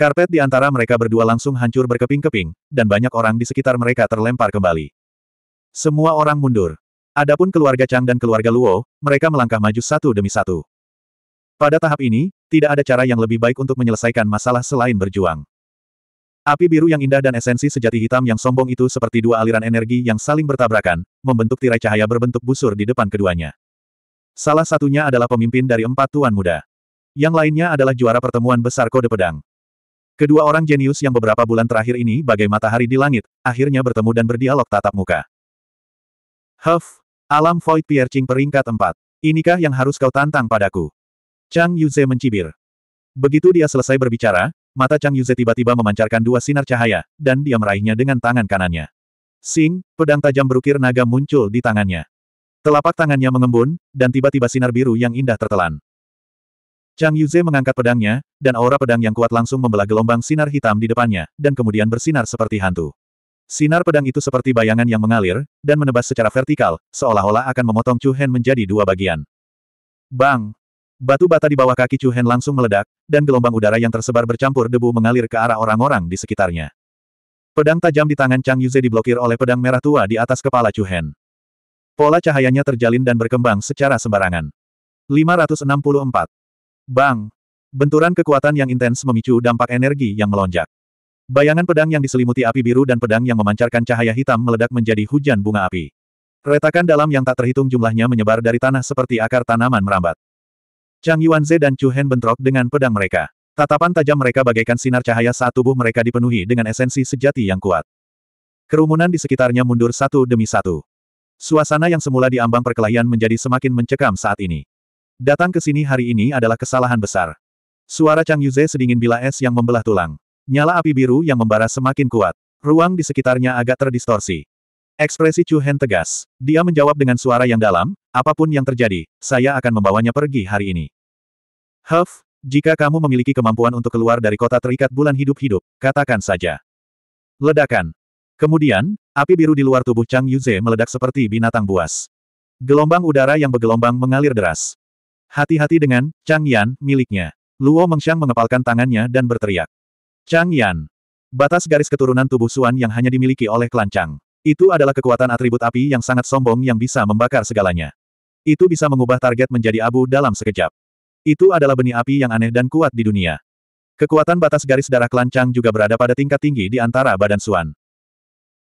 Karpet di antara mereka berdua langsung hancur berkeping-keping, dan banyak orang di sekitar mereka terlempar kembali. Semua orang mundur. Adapun keluarga Chang dan keluarga Luo, mereka melangkah maju satu demi satu. Pada tahap ini, tidak ada cara yang lebih baik untuk menyelesaikan masalah selain berjuang. Api biru yang indah dan esensi sejati hitam yang sombong itu seperti dua aliran energi yang saling bertabrakan, membentuk tirai cahaya berbentuk busur di depan keduanya. Salah satunya adalah pemimpin dari empat tuan muda. Yang lainnya adalah juara pertemuan besar kode pedang. Kedua orang jenius yang beberapa bulan terakhir ini bagai matahari di langit, akhirnya bertemu dan berdialog tatap muka. Huff, alam void piercing peringkat 4. Inikah yang harus kau tantang padaku? Chang Yuze mencibir. Begitu dia selesai berbicara, mata Chang Yuze tiba-tiba memancarkan dua sinar cahaya, dan dia meraihnya dengan tangan kanannya. Sing, pedang tajam berukir naga muncul di tangannya. Telapak tangannya mengembun, dan tiba-tiba sinar biru yang indah tertelan. Chang Yuze mengangkat pedangnya, dan aura pedang yang kuat langsung membelah gelombang sinar hitam di depannya, dan kemudian bersinar seperti hantu. Sinar pedang itu seperti bayangan yang mengalir, dan menebas secara vertikal, seolah-olah akan memotong Chu Hen menjadi dua bagian. Bang! Batu bata di bawah kaki Chu Hen langsung meledak, dan gelombang udara yang tersebar bercampur debu mengalir ke arah orang-orang di sekitarnya. Pedang tajam di tangan Chang Yuze diblokir oleh pedang merah tua di atas kepala Chu Hen. Pola cahayanya terjalin dan berkembang secara sembarangan. 564. Bang! Benturan kekuatan yang intens memicu dampak energi yang melonjak. Bayangan pedang yang diselimuti api biru dan pedang yang memancarkan cahaya hitam meledak menjadi hujan bunga api. Retakan dalam yang tak terhitung jumlahnya menyebar dari tanah seperti akar tanaman merambat. Chang Yuanze dan Chu Hen bentrok dengan pedang mereka. Tatapan tajam mereka bagaikan sinar cahaya saat tubuh mereka dipenuhi dengan esensi sejati yang kuat. Kerumunan di sekitarnya mundur satu demi satu. Suasana yang semula diambang perkelahian menjadi semakin mencekam saat ini. Datang ke sini hari ini adalah kesalahan besar. Suara Chang Yuze sedingin bila es yang membelah tulang. Nyala api biru yang membara semakin kuat. Ruang di sekitarnya agak terdistorsi. Ekspresi Chu Hen tegas. Dia menjawab dengan suara yang dalam, apapun yang terjadi, saya akan membawanya pergi hari ini. Huff, jika kamu memiliki kemampuan untuk keluar dari kota terikat bulan hidup-hidup, katakan saja. Ledakan. Kemudian, api biru di luar tubuh Chang Yuze meledak seperti binatang buas. Gelombang udara yang bergelombang mengalir deras. Hati-hati dengan, Chang Yan, miliknya. Luo Mengxiang mengepalkan tangannya dan berteriak. Chang Yan. Batas garis keturunan tubuh Suan yang hanya dimiliki oleh klan Chang. Itu adalah kekuatan atribut api yang sangat sombong yang bisa membakar segalanya. Itu bisa mengubah target menjadi abu dalam sekejap. Itu adalah benih api yang aneh dan kuat di dunia. Kekuatan batas garis darah klan Chang juga berada pada tingkat tinggi di antara badan Suan.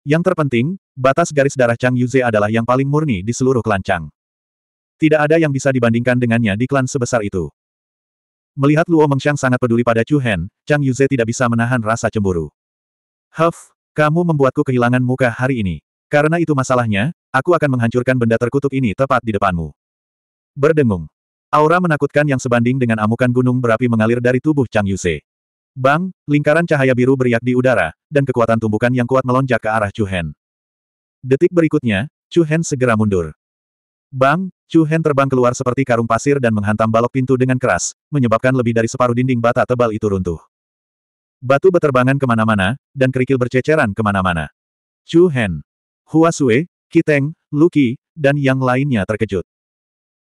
Yang terpenting, batas garis darah Chang Yuze adalah yang paling murni di seluruh klan Chang. Tidak ada yang bisa dibandingkan dengannya di klan sebesar itu. Melihat Luo Mengxiang sangat peduli pada Chu Hen, Chang Yuze tidak bisa menahan rasa cemburu. Huff, kamu membuatku kehilangan muka hari ini. Karena itu masalahnya, aku akan menghancurkan benda terkutuk ini tepat di depanmu. Berdengung. Aura menakutkan yang sebanding dengan amukan gunung berapi mengalir dari tubuh Chang Yuze. Bang, lingkaran cahaya biru beriak di udara, dan kekuatan tumbukan yang kuat melonjak ke arah Chu Hen. Detik berikutnya, Chu Hen segera mundur. Bang, Chu Hen terbang keluar seperti karung pasir dan menghantam balok pintu dengan keras, menyebabkan lebih dari separuh dinding bata tebal itu runtuh. Batu beterbangan kemana-mana, dan kerikil berceceran kemana-mana. Chu Hen, Hua Sui, Kiteng, Luki, dan yang lainnya terkejut.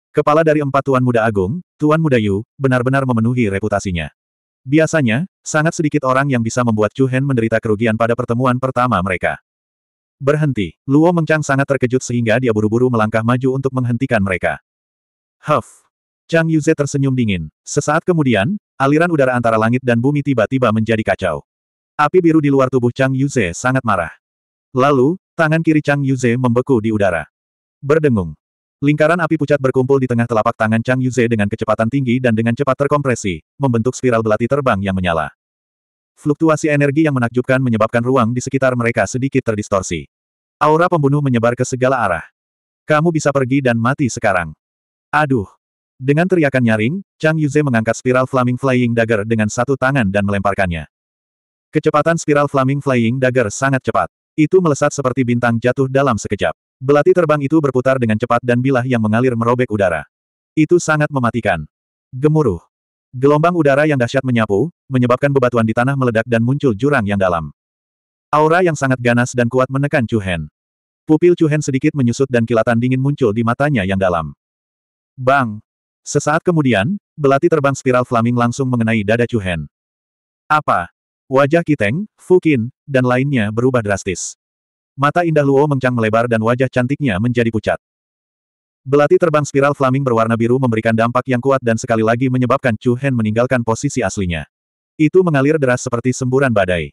Kepala dari empat Tuan Muda Agung, Tuan Muda Yu, benar-benar memenuhi reputasinya. Biasanya, sangat sedikit orang yang bisa membuat Chu Hen menderita kerugian pada pertemuan pertama mereka. Berhenti. Luo mengchang sangat terkejut sehingga dia buru-buru melangkah maju untuk menghentikan mereka. Huff. Chang Yuze tersenyum dingin. Sesaat kemudian, aliran udara antara langit dan bumi tiba-tiba menjadi kacau. Api biru di luar tubuh Chang Yuze sangat marah. Lalu, tangan kiri Chang Yuze membeku di udara. Berdengung. Lingkaran api pucat berkumpul di tengah telapak tangan Chang Yuze dengan kecepatan tinggi dan dengan cepat terkompresi, membentuk spiral belati terbang yang menyala. Fluktuasi energi yang menakjubkan menyebabkan ruang di sekitar mereka sedikit terdistorsi. Aura pembunuh menyebar ke segala arah. Kamu bisa pergi dan mati sekarang. Aduh. Dengan teriakan nyaring, Chang Yuze mengangkat spiral Flaming Flying Dagger dengan satu tangan dan melemparkannya. Kecepatan spiral Flaming Flying Dagger sangat cepat. Itu melesat seperti bintang jatuh dalam sekejap. Belati terbang itu berputar dengan cepat dan bilah yang mengalir merobek udara. Itu sangat mematikan. Gemuruh. Gelombang udara yang dahsyat menyapu, menyebabkan bebatuan di tanah meledak dan muncul jurang yang dalam. Aura yang sangat ganas dan kuat menekan Chu Hen. Pupil Chu Hen sedikit menyusut dan kilatan dingin muncul di matanya yang dalam. Bang! Sesaat kemudian, belati terbang spiral flaming langsung mengenai dada Chu Hen. Apa? Wajah Kiteng, Fukin, dan lainnya berubah drastis. Mata indah Luo mengcang melebar dan wajah cantiknya menjadi pucat. Belati terbang spiral flaming berwarna biru memberikan dampak yang kuat dan sekali lagi menyebabkan Chu Hen meninggalkan posisi aslinya. Itu mengalir deras seperti semburan badai.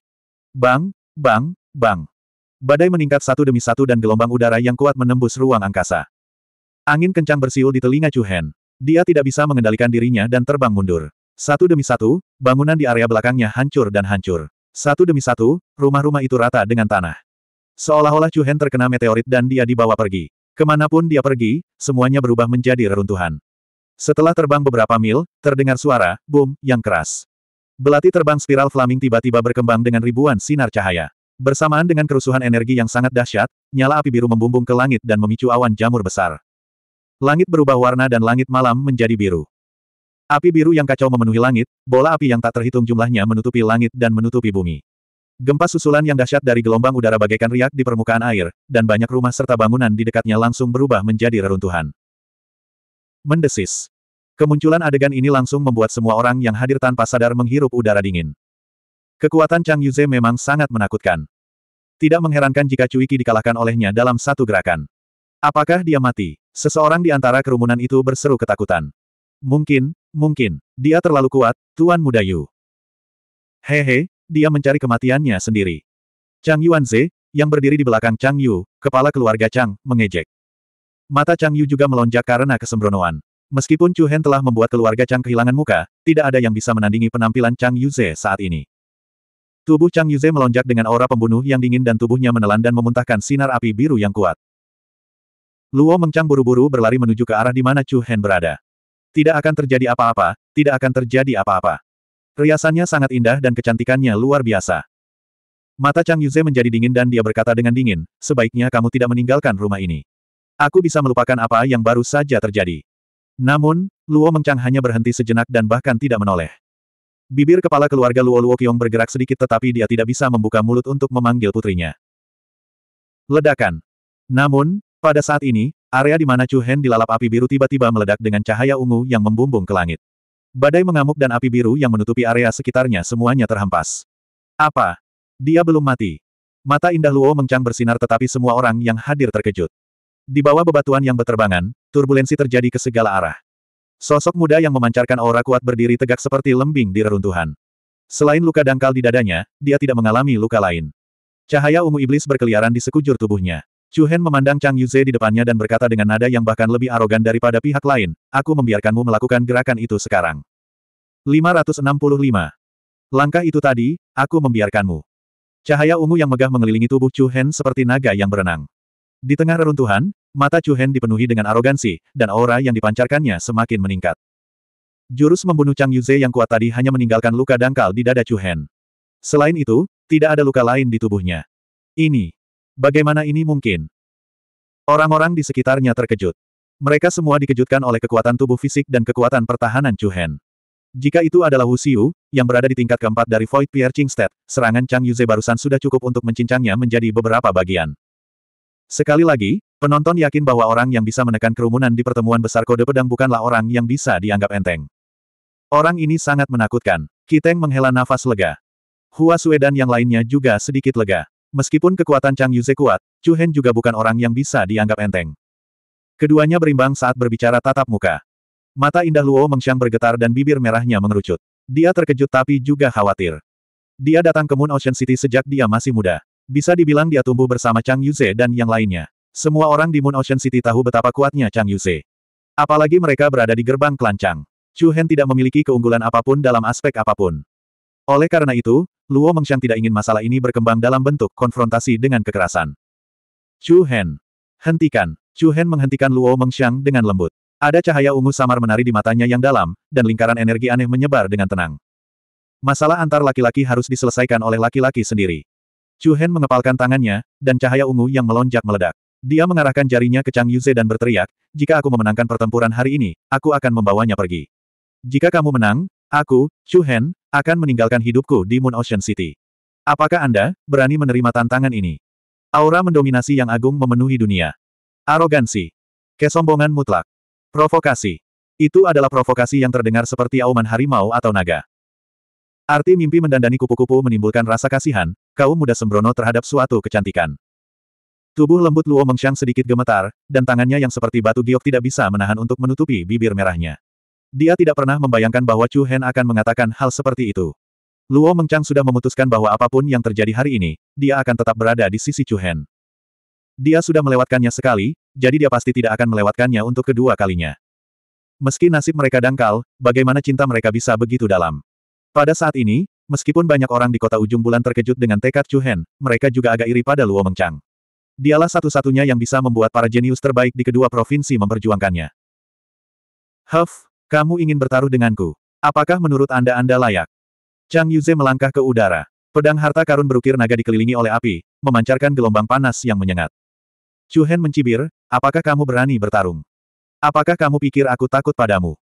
Bang, bang, bang. Badai meningkat satu demi satu dan gelombang udara yang kuat menembus ruang angkasa. Angin kencang bersiul di telinga Chu Hen. Dia tidak bisa mengendalikan dirinya dan terbang mundur. Satu demi satu, bangunan di area belakangnya hancur dan hancur. Satu demi satu, rumah-rumah itu rata dengan tanah. Seolah-olah Chu Hen terkena meteorit dan dia dibawa pergi. Kemanapun dia pergi, semuanya berubah menjadi reruntuhan. Setelah terbang beberapa mil, terdengar suara, boom, yang keras. Belati terbang spiral flaming tiba-tiba berkembang dengan ribuan sinar cahaya. Bersamaan dengan kerusuhan energi yang sangat dahsyat, nyala api biru membumbung ke langit dan memicu awan jamur besar. Langit berubah warna dan langit malam menjadi biru. Api biru yang kacau memenuhi langit, bola api yang tak terhitung jumlahnya menutupi langit dan menutupi bumi. Gempa susulan yang dahsyat dari gelombang udara bagaikan riak di permukaan air, dan banyak rumah serta bangunan di dekatnya langsung berubah menjadi reruntuhan. Mendesis. Kemunculan adegan ini langsung membuat semua orang yang hadir tanpa sadar menghirup udara dingin. Kekuatan Chang Yuze memang sangat menakutkan. Tidak mengherankan jika Cuiki dikalahkan olehnya dalam satu gerakan. Apakah dia mati? Seseorang di antara kerumunan itu berseru ketakutan. Mungkin, mungkin, dia terlalu kuat, Tuan Muda Yu. Hehe, dia mencari kematiannya sendiri. Chang Yuanze, yang berdiri di belakang Chang Yu, kepala keluarga Chang, mengejek. Mata Chang Yu juga melonjak karena kesembronoan. Meskipun Chu Hen telah membuat keluarga Chang kehilangan muka, tidak ada yang bisa menandingi penampilan Chang Yuze saat ini. Tubuh Chang Yuze melonjak dengan aura pembunuh yang dingin dan tubuhnya menelan dan memuntahkan sinar api biru yang kuat. Luo Mengcang buru-buru berlari menuju ke arah di mana Chu Hen berada. Tidak akan terjadi apa-apa, tidak akan terjadi apa-apa. Riasannya sangat indah dan kecantikannya luar biasa. Mata Chang Yuze menjadi dingin dan dia berkata dengan dingin, sebaiknya kamu tidak meninggalkan rumah ini. Aku bisa melupakan apa yang baru saja terjadi. Namun, Luo Mengchang hanya berhenti sejenak dan bahkan tidak menoleh. Bibir kepala keluarga Luo Luo Qiong bergerak sedikit tetapi dia tidak bisa membuka mulut untuk memanggil putrinya. Ledakan. Namun, pada saat ini, area di mana Chu Hen dilalap api biru tiba-tiba meledak dengan cahaya ungu yang membumbung ke langit. Badai mengamuk dan api biru yang menutupi area sekitarnya semuanya terhempas. Apa? Dia belum mati. Mata indah Luo mengcang bersinar tetapi semua orang yang hadir terkejut. Di bawah bebatuan yang berterbangan, turbulensi terjadi ke segala arah. Sosok muda yang memancarkan aura kuat berdiri tegak seperti lembing di reruntuhan. Selain luka dangkal di dadanya, dia tidak mengalami luka lain. Cahaya ungu iblis berkeliaran di sekujur tubuhnya. Chu Hen memandang Chang Yuze di depannya dan berkata dengan nada yang bahkan lebih arogan daripada pihak lain, aku membiarkanmu melakukan gerakan itu sekarang. 565. Langkah itu tadi, aku membiarkanmu. Cahaya ungu yang megah mengelilingi tubuh Chu Hen seperti naga yang berenang. Di tengah reruntuhan, mata Chu Hen dipenuhi dengan arogansi, dan aura yang dipancarkannya semakin meningkat. Jurus membunuh Chang Yuze yang kuat tadi hanya meninggalkan luka dangkal di dada Chu Hen. Selain itu, tidak ada luka lain di tubuhnya. Ini, Bagaimana ini mungkin? Orang-orang di sekitarnya terkejut. Mereka semua dikejutkan oleh kekuatan tubuh fisik dan kekuatan pertahanan Chu Hen. Jika itu adalah Wu Xiu, yang berada di tingkat keempat dari Void Pierre Chingstead, serangan Chang Yuze barusan sudah cukup untuk mencincangnya menjadi beberapa bagian. Sekali lagi, penonton yakin bahwa orang yang bisa menekan kerumunan di pertemuan besar kode pedang bukanlah orang yang bisa dianggap enteng. Orang ini sangat menakutkan. Kiteng menghela nafas lega. Hua Sue dan yang lainnya juga sedikit lega. Meskipun kekuatan Chang Yuze kuat, Chu Hen juga bukan orang yang bisa dianggap enteng. Keduanya berimbang saat berbicara tatap muka. Mata indah Luo Mengxiang bergetar dan bibir merahnya mengerucut. Dia terkejut tapi juga khawatir. Dia datang ke Moon Ocean City sejak dia masih muda. Bisa dibilang dia tumbuh bersama Chang Yuze dan yang lainnya. Semua orang di Moon Ocean City tahu betapa kuatnya Chang Yuze. Apalagi mereka berada di gerbang klan Chu Hen tidak memiliki keunggulan apapun dalam aspek apapun. Oleh karena itu, Luo Mengxiang tidak ingin masalah ini berkembang dalam bentuk konfrontasi dengan kekerasan. Chu Hen. Hentikan. Chu Hen menghentikan Luo Mengxiang dengan lembut. Ada cahaya ungu samar menari di matanya yang dalam, dan lingkaran energi aneh menyebar dengan tenang. Masalah antar laki-laki harus diselesaikan oleh laki-laki sendiri. Chu Hen mengepalkan tangannya, dan cahaya ungu yang melonjak meledak. Dia mengarahkan jarinya ke Chang Yuze dan berteriak, jika aku memenangkan pertempuran hari ini, aku akan membawanya pergi. Jika kamu menang, aku, Chu Hen, akan meninggalkan hidupku di Moon Ocean City. Apakah Anda berani menerima tantangan ini? Aura mendominasi yang agung memenuhi dunia. Arogansi. Kesombongan mutlak. Provokasi. Itu adalah provokasi yang terdengar seperti auman harimau atau naga. Arti mimpi mendandani kupu-kupu menimbulkan rasa kasihan, kaum muda sembrono terhadap suatu kecantikan. Tubuh lembut Luo Mengshang sedikit gemetar, dan tangannya yang seperti batu giok tidak bisa menahan untuk menutupi bibir merahnya. Dia tidak pernah membayangkan bahwa Chu Hen akan mengatakan hal seperti itu. Luo Mengchang sudah memutuskan bahwa apapun yang terjadi hari ini, dia akan tetap berada di sisi Chu Hen. Dia sudah melewatkannya sekali, jadi dia pasti tidak akan melewatkannya untuk kedua kalinya. Meski nasib mereka dangkal, bagaimana cinta mereka bisa begitu dalam? Pada saat ini, meskipun banyak orang di kota ujung bulan terkejut dengan tekad Chu Hen, mereka juga agak iri pada Luo Mengchang. Dialah satu-satunya yang bisa membuat para jenius terbaik di kedua provinsi memperjuangkannya. Huff, kamu ingin bertaruh denganku. Apakah menurut Anda Anda layak? Chang Yuze melangkah ke udara. Pedang harta karun berukir naga dikelilingi oleh api, memancarkan gelombang panas yang menyengat. Chu Hen mencibir, apakah kamu berani bertarung? Apakah kamu pikir aku takut padamu?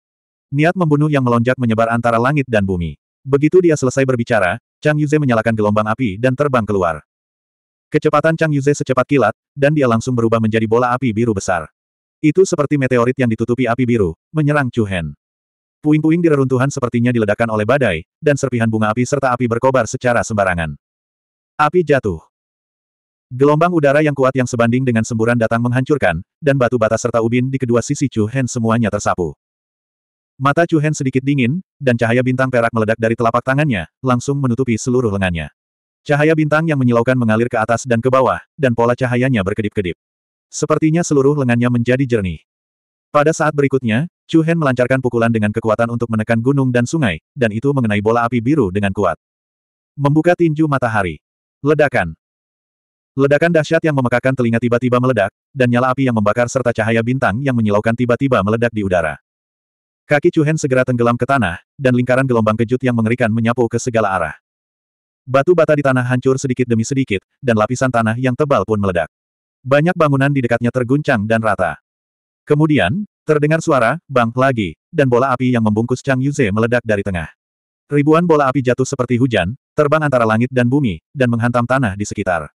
Niat membunuh yang melonjak menyebar antara langit dan bumi. Begitu dia selesai berbicara, Chang Yuze menyalakan gelombang api dan terbang keluar. Kecepatan Chang Yuze secepat kilat, dan dia langsung berubah menjadi bola api biru besar. Itu seperti meteorit yang ditutupi api biru, menyerang Chu Hen. Puing-puing di reruntuhan sepertinya diledakkan oleh badai, dan serpihan bunga api serta api berkobar secara sembarangan. Api jatuh. Gelombang udara yang kuat yang sebanding dengan semburan datang menghancurkan, dan batu bata serta ubin di kedua sisi Chu Hen semuanya tersapu. Mata Chu Hen sedikit dingin, dan cahaya bintang perak meledak dari telapak tangannya, langsung menutupi seluruh lengannya. Cahaya bintang yang menyilaukan mengalir ke atas dan ke bawah, dan pola cahayanya berkedip-kedip. Sepertinya seluruh lengannya menjadi jernih. Pada saat berikutnya, Chu Hen melancarkan pukulan dengan kekuatan untuk menekan gunung dan sungai, dan itu mengenai bola api biru dengan kuat. Membuka tinju matahari. Ledakan. Ledakan dahsyat yang memekakan telinga tiba-tiba meledak, dan nyala api yang membakar serta cahaya bintang yang menyilaukan tiba-tiba meledak di udara. Kaki Chu Hen segera tenggelam ke tanah, dan lingkaran gelombang kejut yang mengerikan menyapu ke segala arah. Batu bata di tanah hancur sedikit demi sedikit, dan lapisan tanah yang tebal pun meledak. Banyak bangunan di dekatnya terguncang dan rata. Kemudian, terdengar suara, bang, lagi, dan bola api yang membungkus Chang Yuze meledak dari tengah. Ribuan bola api jatuh seperti hujan, terbang antara langit dan bumi, dan menghantam tanah di sekitar.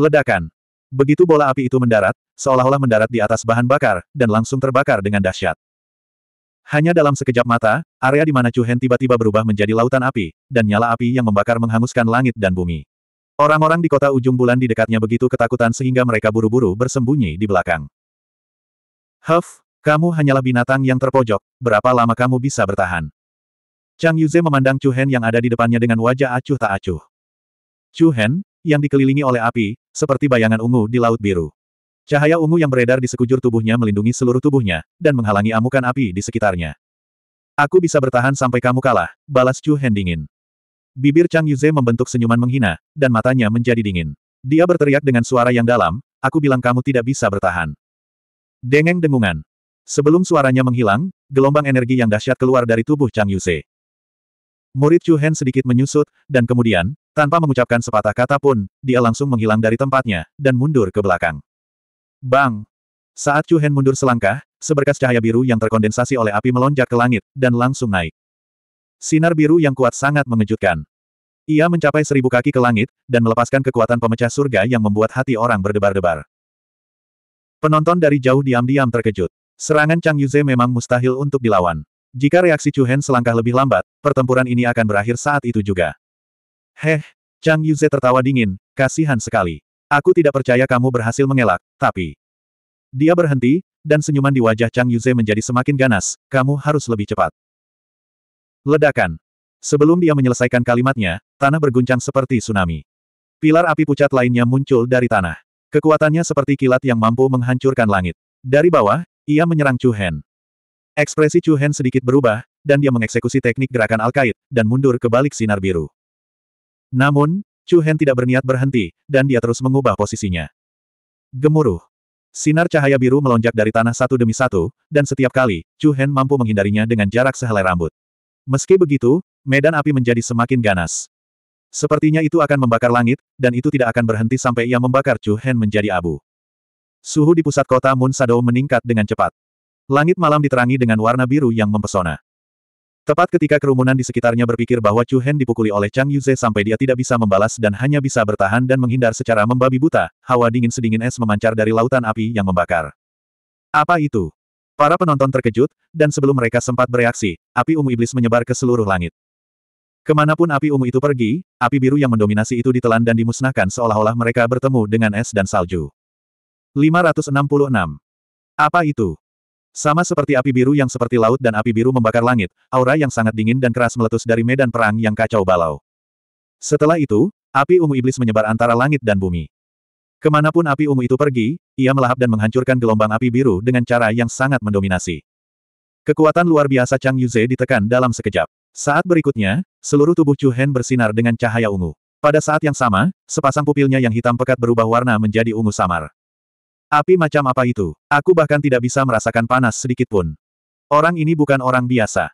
Ledakan. Begitu bola api itu mendarat, seolah-olah mendarat di atas bahan bakar, dan langsung terbakar dengan dahsyat. Hanya dalam sekejap mata, area di mana Chu Hen tiba-tiba berubah menjadi lautan api, dan nyala api yang membakar menghanguskan langit dan bumi. Orang-orang di kota ujung bulan di dekatnya begitu ketakutan sehingga mereka buru-buru bersembunyi di belakang. Huff, kamu hanyalah binatang yang terpojok, berapa lama kamu bisa bertahan? Chang Yuze memandang Chu Hen yang ada di depannya dengan wajah acuh tak acuh. Chu Hen, yang dikelilingi oleh api, seperti bayangan ungu di laut biru. Cahaya ungu yang beredar di sekujur tubuhnya melindungi seluruh tubuhnya, dan menghalangi amukan api di sekitarnya. Aku bisa bertahan sampai kamu kalah, balas Chu Hen dingin. Bibir Chang Yuze membentuk senyuman menghina, dan matanya menjadi dingin. Dia berteriak dengan suara yang dalam, aku bilang kamu tidak bisa bertahan. Dengeng dengungan. Sebelum suaranya menghilang, gelombang energi yang dahsyat keluar dari tubuh Chang Yuze. Murid Chu Hen sedikit menyusut, dan kemudian, tanpa mengucapkan sepatah kata pun, dia langsung menghilang dari tempatnya, dan mundur ke belakang. Bang! Saat Chu Hen mundur selangkah, seberkas cahaya biru yang terkondensasi oleh api melonjak ke langit, dan langsung naik. Sinar biru yang kuat sangat mengejutkan. Ia mencapai seribu kaki ke langit, dan melepaskan kekuatan pemecah surga yang membuat hati orang berdebar-debar. Penonton dari jauh diam-diam terkejut. Serangan Chang Yuze memang mustahil untuk dilawan. Jika reaksi Chu Hen selangkah lebih lambat, pertempuran ini akan berakhir saat itu juga. Heh, Chang Yuze tertawa dingin, kasihan sekali. Aku tidak percaya kamu berhasil mengelak, tapi... Dia berhenti, dan senyuman di wajah Chang Yuze menjadi semakin ganas, kamu harus lebih cepat. Ledakan. Sebelum dia menyelesaikan kalimatnya, tanah berguncang seperti tsunami. Pilar api pucat lainnya muncul dari tanah. Kekuatannya seperti kilat yang mampu menghancurkan langit. Dari bawah, ia menyerang Chu Hen. Ekspresi Chu Hen sedikit berubah, dan dia mengeksekusi teknik gerakan Alkait, dan mundur ke balik sinar biru. Namun, Chu Hen tidak berniat berhenti, dan dia terus mengubah posisinya. Gemuruh. Sinar cahaya biru melonjak dari tanah satu demi satu, dan setiap kali, Chu Hen mampu menghindarinya dengan jarak sehelai rambut. Meski begitu, medan api menjadi semakin ganas. Sepertinya itu akan membakar langit, dan itu tidak akan berhenti sampai ia membakar Chu Hen menjadi abu. Suhu di pusat kota Moon Shadow meningkat dengan cepat. Langit malam diterangi dengan warna biru yang mempesona. Tepat ketika kerumunan di sekitarnya berpikir bahwa Chu Hen dipukuli oleh Chang Yuze sampai dia tidak bisa membalas dan hanya bisa bertahan dan menghindar secara membabi buta, hawa dingin sedingin es memancar dari lautan api yang membakar. Apa itu? Para penonton terkejut, dan sebelum mereka sempat bereaksi, api ungu iblis menyebar ke seluruh langit. Kemanapun api ungu itu pergi, api biru yang mendominasi itu ditelan dan dimusnahkan seolah-olah mereka bertemu dengan es dan salju. 566. Apa itu? Sama seperti api biru yang seperti laut dan api biru membakar langit, aura yang sangat dingin dan keras meletus dari medan perang yang kacau balau. Setelah itu, api ungu iblis menyebar antara langit dan bumi. Kemanapun api ungu itu pergi, ia melahap dan menghancurkan gelombang api biru dengan cara yang sangat mendominasi. Kekuatan luar biasa Chang Yuze ditekan dalam sekejap. Saat berikutnya, seluruh tubuh Chu Hen bersinar dengan cahaya ungu. Pada saat yang sama, sepasang pupilnya yang hitam pekat berubah warna menjadi ungu samar. Api macam apa itu? Aku bahkan tidak bisa merasakan panas sedikit pun. Orang ini bukan orang biasa.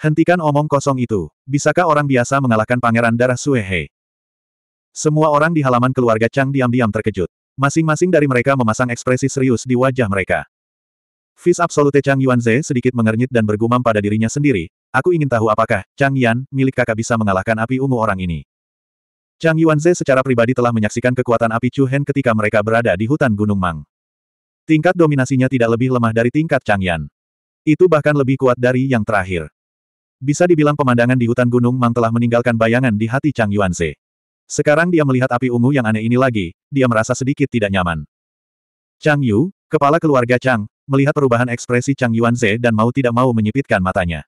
Hentikan omong kosong itu. Bisakah orang biasa mengalahkan pangeran darah Suehei? Semua orang di halaman keluarga Chang diam-diam terkejut. Masing-masing dari mereka memasang ekspresi serius di wajah mereka. Fis Absolute Chang Yuanze sedikit mengernyit dan bergumam pada dirinya sendiri, aku ingin tahu apakah, Chang Yan, milik kakak bisa mengalahkan api ungu orang ini. Chang Yuanze secara pribadi telah menyaksikan kekuatan api Chu Hen ketika mereka berada di hutan Gunung Mang. Tingkat dominasinya tidak lebih lemah dari tingkat Chang Yan. Itu bahkan lebih kuat dari yang terakhir. Bisa dibilang pemandangan di hutan Gunung Mang telah meninggalkan bayangan di hati Chang Yuanze. Sekarang dia melihat api ungu yang aneh ini lagi, dia merasa sedikit tidak nyaman. Chang Yu, kepala keluarga Chang, melihat perubahan ekspresi Chang Yuanze dan mau tidak mau menyipitkan matanya.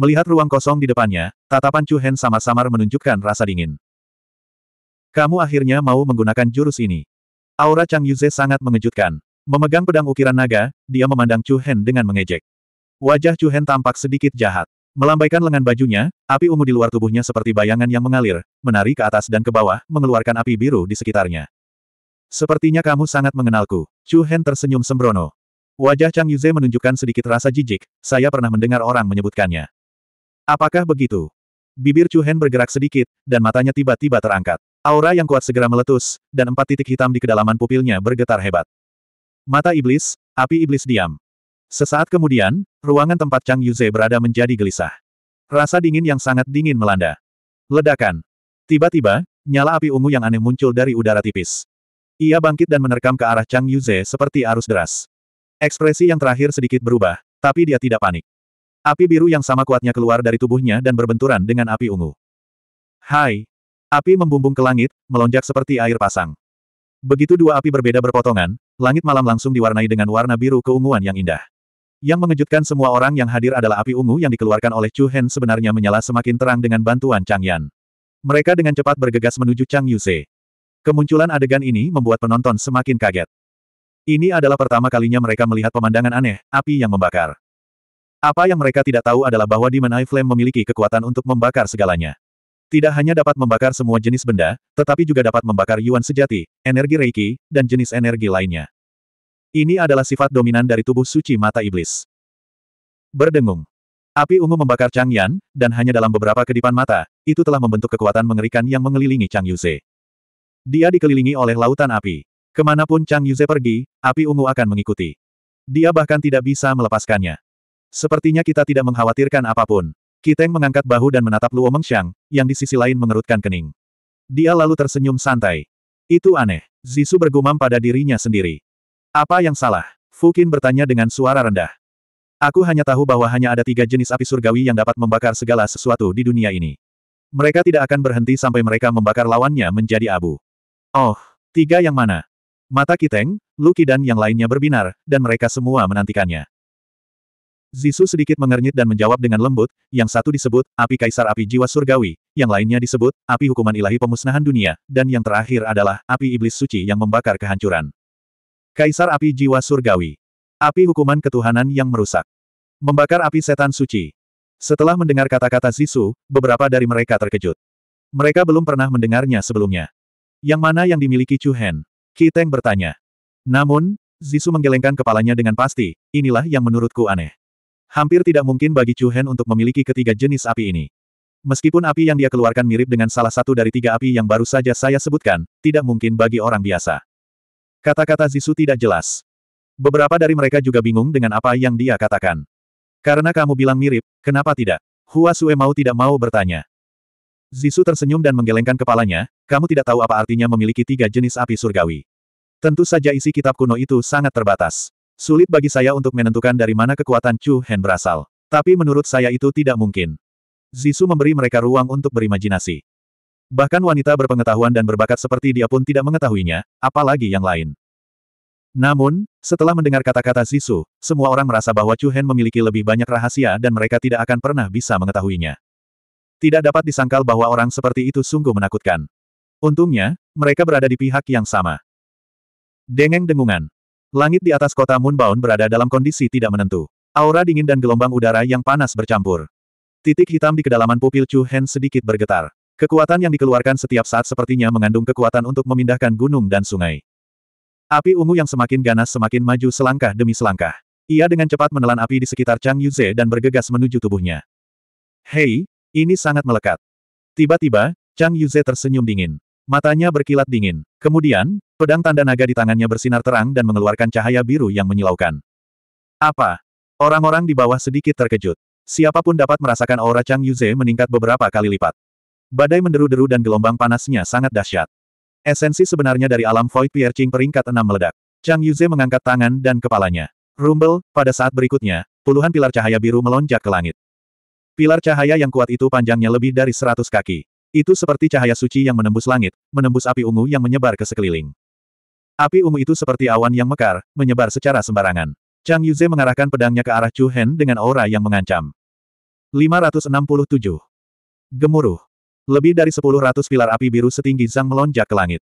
Melihat ruang kosong di depannya, tatapan Chu Hen samar samar menunjukkan rasa dingin. Kamu akhirnya mau menggunakan jurus ini. Aura Chang Yuze sangat mengejutkan. Memegang pedang ukiran naga, dia memandang Chu Hen dengan mengejek. Wajah Chu Hen tampak sedikit jahat. Melambaikan lengan bajunya, api ungu di luar tubuhnya seperti bayangan yang mengalir, menari ke atas dan ke bawah, mengeluarkan api biru di sekitarnya. Sepertinya kamu sangat mengenalku. Chu Hen tersenyum sembrono. Wajah Chang Yuze menunjukkan sedikit rasa jijik, saya pernah mendengar orang menyebutkannya. Apakah begitu? Bibir Chu Hen bergerak sedikit, dan matanya tiba-tiba terangkat. Aura yang kuat segera meletus, dan empat titik hitam di kedalaman pupilnya bergetar hebat. Mata iblis, api iblis diam. Sesaat kemudian, ruangan tempat Chang Yuze berada menjadi gelisah. Rasa dingin yang sangat dingin melanda. Ledakan. Tiba-tiba, nyala api ungu yang aneh muncul dari udara tipis. Ia bangkit dan menerkam ke arah Chang Yuze seperti arus deras. Ekspresi yang terakhir sedikit berubah, tapi dia tidak panik. Api biru yang sama kuatnya keluar dari tubuhnya dan berbenturan dengan api ungu. Hai! Api membumbung ke langit, melonjak seperti air pasang. Begitu dua api berbeda berpotongan, langit malam langsung diwarnai dengan warna biru keunguan yang indah. Yang mengejutkan semua orang yang hadir adalah api ungu yang dikeluarkan oleh Chu Hen sebenarnya menyala semakin terang dengan bantuan Chang Yan. Mereka dengan cepat bergegas menuju Chang Yuse. Kemunculan adegan ini membuat penonton semakin kaget. Ini adalah pertama kalinya mereka melihat pemandangan aneh, api yang membakar. Apa yang mereka tidak tahu adalah bahwa Demon Eye Flame memiliki kekuatan untuk membakar segalanya. Tidak hanya dapat membakar semua jenis benda, tetapi juga dapat membakar yuan sejati, energi reiki, dan jenis energi lainnya. Ini adalah sifat dominan dari tubuh suci mata iblis. Berdengung. Api ungu membakar Chang Yan, dan hanya dalam beberapa kedipan mata, itu telah membentuk kekuatan mengerikan yang mengelilingi Chang Yuze. Dia dikelilingi oleh lautan api. Kemanapun Chang Yuze pergi, api ungu akan mengikuti. Dia bahkan tidak bisa melepaskannya. Sepertinya kita tidak mengkhawatirkan apapun. Kiteng mengangkat bahu dan menatap Luo Mengxiang, yang di sisi lain mengerutkan kening. Dia lalu tersenyum santai. Itu aneh. Zisu bergumam pada dirinya sendiri. Apa yang salah? Fukin bertanya dengan suara rendah. Aku hanya tahu bahwa hanya ada tiga jenis api surgawi yang dapat membakar segala sesuatu di dunia ini. Mereka tidak akan berhenti sampai mereka membakar lawannya menjadi abu. Oh, tiga yang mana? Mata Kiteng, Luki dan yang lainnya berbinar, dan mereka semua menantikannya. Zisu sedikit mengernyit dan menjawab dengan lembut, yang satu disebut, api kaisar api jiwa surgawi, yang lainnya disebut, api hukuman ilahi pemusnahan dunia, dan yang terakhir adalah, api iblis suci yang membakar kehancuran. Kaisar Api Jiwa Surgawi. Api hukuman ketuhanan yang merusak. Membakar api setan suci. Setelah mendengar kata-kata Zisu, beberapa dari mereka terkejut. Mereka belum pernah mendengarnya sebelumnya. Yang mana yang dimiliki Chu Hen? Kiteng bertanya. Namun, Zisu menggelengkan kepalanya dengan pasti, inilah yang menurutku aneh. Hampir tidak mungkin bagi Chu Hen untuk memiliki ketiga jenis api ini. Meskipun api yang dia keluarkan mirip dengan salah satu dari tiga api yang baru saja saya sebutkan, tidak mungkin bagi orang biasa. Kata-kata Zisu tidak jelas. Beberapa dari mereka juga bingung dengan apa yang dia katakan. Karena kamu bilang mirip, kenapa tidak? Hua Sue mau tidak mau bertanya. Zisu tersenyum dan menggelengkan kepalanya, kamu tidak tahu apa artinya memiliki tiga jenis api surgawi. Tentu saja isi kitab kuno itu sangat terbatas. Sulit bagi saya untuk menentukan dari mana kekuatan Chu Hen berasal. Tapi menurut saya itu tidak mungkin. Zisu memberi mereka ruang untuk berimajinasi. Bahkan wanita berpengetahuan dan berbakat seperti dia pun tidak mengetahuinya, apalagi yang lain. Namun, setelah mendengar kata-kata Zisu, semua orang merasa bahwa Chu Hen memiliki lebih banyak rahasia dan mereka tidak akan pernah bisa mengetahuinya. Tidak dapat disangkal bahwa orang seperti itu sungguh menakutkan. Untungnya, mereka berada di pihak yang sama. Dengeng dengungan. Langit di atas kota Moonbound berada dalam kondisi tidak menentu. Aura dingin dan gelombang udara yang panas bercampur. Titik hitam di kedalaman pupil Chu Hen sedikit bergetar. Kekuatan yang dikeluarkan setiap saat sepertinya mengandung kekuatan untuk memindahkan gunung dan sungai. Api ungu yang semakin ganas semakin maju selangkah demi selangkah. Ia dengan cepat menelan api di sekitar Chang Yuze dan bergegas menuju tubuhnya. Hei, ini sangat melekat. Tiba-tiba, Chang Yuze tersenyum dingin. Matanya berkilat dingin. Kemudian, pedang tanda naga di tangannya bersinar terang dan mengeluarkan cahaya biru yang menyilaukan. Apa? Orang-orang di bawah sedikit terkejut. Siapapun dapat merasakan aura Chang Yuze meningkat beberapa kali lipat. Badai menderu-deru dan gelombang panasnya sangat dahsyat. Esensi sebenarnya dari alam Void Piercing peringkat 6 meledak. Chang Yuze mengangkat tangan dan kepalanya. Rumble, pada saat berikutnya, puluhan pilar cahaya biru melonjak ke langit. Pilar cahaya yang kuat itu panjangnya lebih dari 100 kaki. Itu seperti cahaya suci yang menembus langit, menembus api ungu yang menyebar ke sekeliling. Api ungu itu seperti awan yang mekar, menyebar secara sembarangan. Chang Yuze mengarahkan pedangnya ke arah Chu Hen dengan aura yang mengancam. 567. Gemuruh. Lebih dari sepuluh ratus pilar api biru setinggi Zhang melonjak ke langit.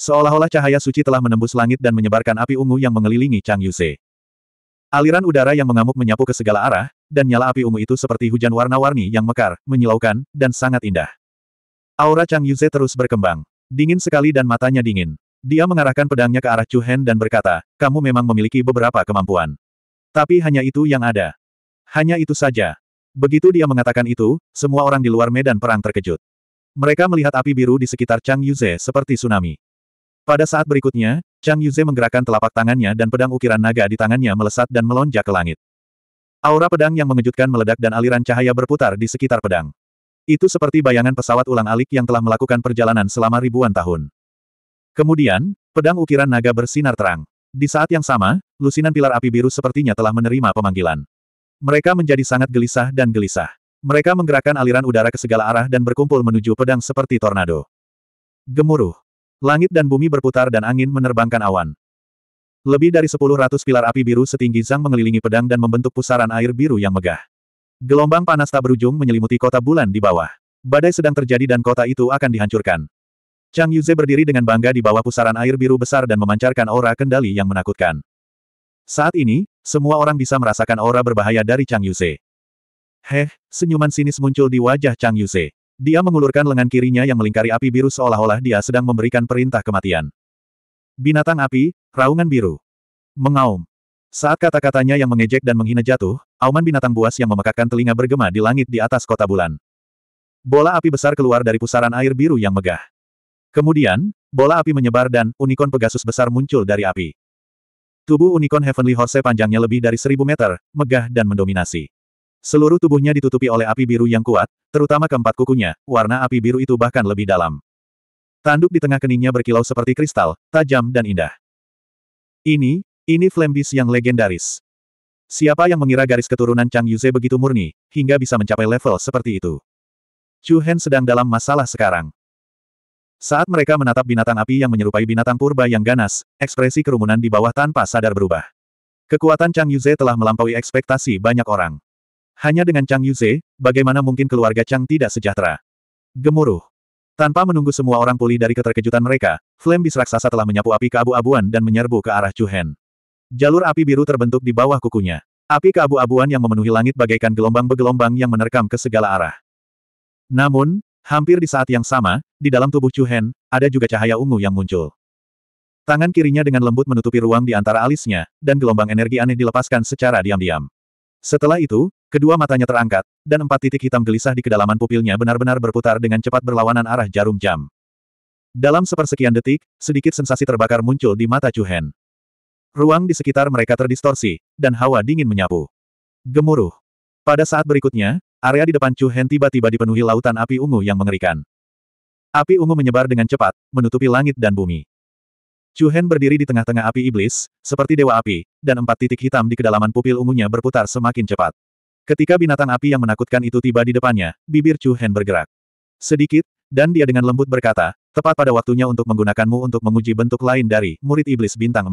Seolah-olah cahaya suci telah menembus langit dan menyebarkan api ungu yang mengelilingi Chang Yuse. Aliran udara yang mengamuk menyapu ke segala arah, dan nyala api ungu itu seperti hujan warna-warni yang mekar, menyilaukan, dan sangat indah. Aura Chang Yuse terus berkembang. Dingin sekali dan matanya dingin. Dia mengarahkan pedangnya ke arah Chu Hen dan berkata, kamu memang memiliki beberapa kemampuan. Tapi hanya itu yang ada. Hanya itu saja. Begitu dia mengatakan itu, semua orang di luar medan perang terkejut. Mereka melihat api biru di sekitar Chang Yuze seperti tsunami. Pada saat berikutnya, Chang Yuze menggerakkan telapak tangannya dan pedang ukiran naga di tangannya melesat dan melonjak ke langit. Aura pedang yang mengejutkan meledak dan aliran cahaya berputar di sekitar pedang. Itu seperti bayangan pesawat ulang-alik yang telah melakukan perjalanan selama ribuan tahun. Kemudian, pedang ukiran naga bersinar terang. Di saat yang sama, lusinan pilar api biru sepertinya telah menerima pemanggilan. Mereka menjadi sangat gelisah dan gelisah. Mereka menggerakkan aliran udara ke segala arah dan berkumpul menuju pedang seperti tornado. Gemuruh. Langit dan bumi berputar dan angin menerbangkan awan. Lebih dari sepuluh ratus pilar api biru setinggi Zhang mengelilingi pedang dan membentuk pusaran air biru yang megah. Gelombang panas tak berujung menyelimuti kota bulan di bawah. Badai sedang terjadi dan kota itu akan dihancurkan. Chang Yuze berdiri dengan bangga di bawah pusaran air biru besar dan memancarkan aura kendali yang menakutkan. Saat ini, semua orang bisa merasakan aura berbahaya dari Chang Yuze. Heh, senyuman sinis muncul di wajah Chang Yuse. Dia mengulurkan lengan kirinya yang melingkari api biru seolah-olah dia sedang memberikan perintah kematian. Binatang api, raungan biru. Mengaum. Saat kata-katanya yang mengejek dan menghina jatuh, auman binatang buas yang memekakkan telinga bergema di langit di atas kota bulan. Bola api besar keluar dari pusaran air biru yang megah. Kemudian, bola api menyebar dan unicorn Pegasus besar muncul dari api. Tubuh unicorn Heavenly Horse panjangnya lebih dari seribu meter, megah dan mendominasi. Seluruh tubuhnya ditutupi oleh api biru yang kuat, terutama keempat kukunya, warna api biru itu bahkan lebih dalam. Tanduk di tengah keningnya berkilau seperti kristal, tajam dan indah. Ini, ini Flambis yang legendaris. Siapa yang mengira garis keturunan Chang Yuze begitu murni, hingga bisa mencapai level seperti itu? Chu Hen sedang dalam masalah sekarang. Saat mereka menatap binatang api yang menyerupai binatang purba yang ganas, ekspresi kerumunan di bawah tanpa sadar berubah. Kekuatan Chang Yuze telah melampaui ekspektasi banyak orang. Hanya dengan Chang Yuze, bagaimana mungkin keluarga Chang tidak sejahtera? Gemuruh. Tanpa menunggu semua orang pulih dari keterkejutan mereka, Flame Bis Raksasa telah menyapu api keabu-abuan dan menyerbu ke arah Chu Hen. Jalur api biru terbentuk di bawah kukunya. Api keabu-abuan yang memenuhi langit bagaikan gelombang begelombang yang menerkam ke segala arah. Namun, hampir di saat yang sama, di dalam tubuh Chu Hen, ada juga cahaya ungu yang muncul. Tangan kirinya dengan lembut menutupi ruang di antara alisnya, dan gelombang energi aneh dilepaskan secara diam-diam. Setelah itu, Kedua matanya terangkat, dan empat titik hitam gelisah di kedalaman pupilnya benar-benar berputar dengan cepat berlawanan arah jarum jam. Dalam sepersekian detik, sedikit sensasi terbakar muncul di mata Chu Hen. Ruang di sekitar mereka terdistorsi, dan hawa dingin menyapu. Gemuruh. Pada saat berikutnya, area di depan Chu Hen tiba-tiba dipenuhi lautan api ungu yang mengerikan. Api ungu menyebar dengan cepat, menutupi langit dan bumi. Chu Hen berdiri di tengah-tengah api iblis, seperti dewa api, dan empat titik hitam di kedalaman pupil ungunya berputar semakin cepat. Ketika binatang api yang menakutkan itu tiba di depannya, bibir Chu Hen bergerak. Sedikit, dan dia dengan lembut berkata, tepat pada waktunya untuk menggunakanmu untuk menguji bentuk lain dari murid iblis bintang 4.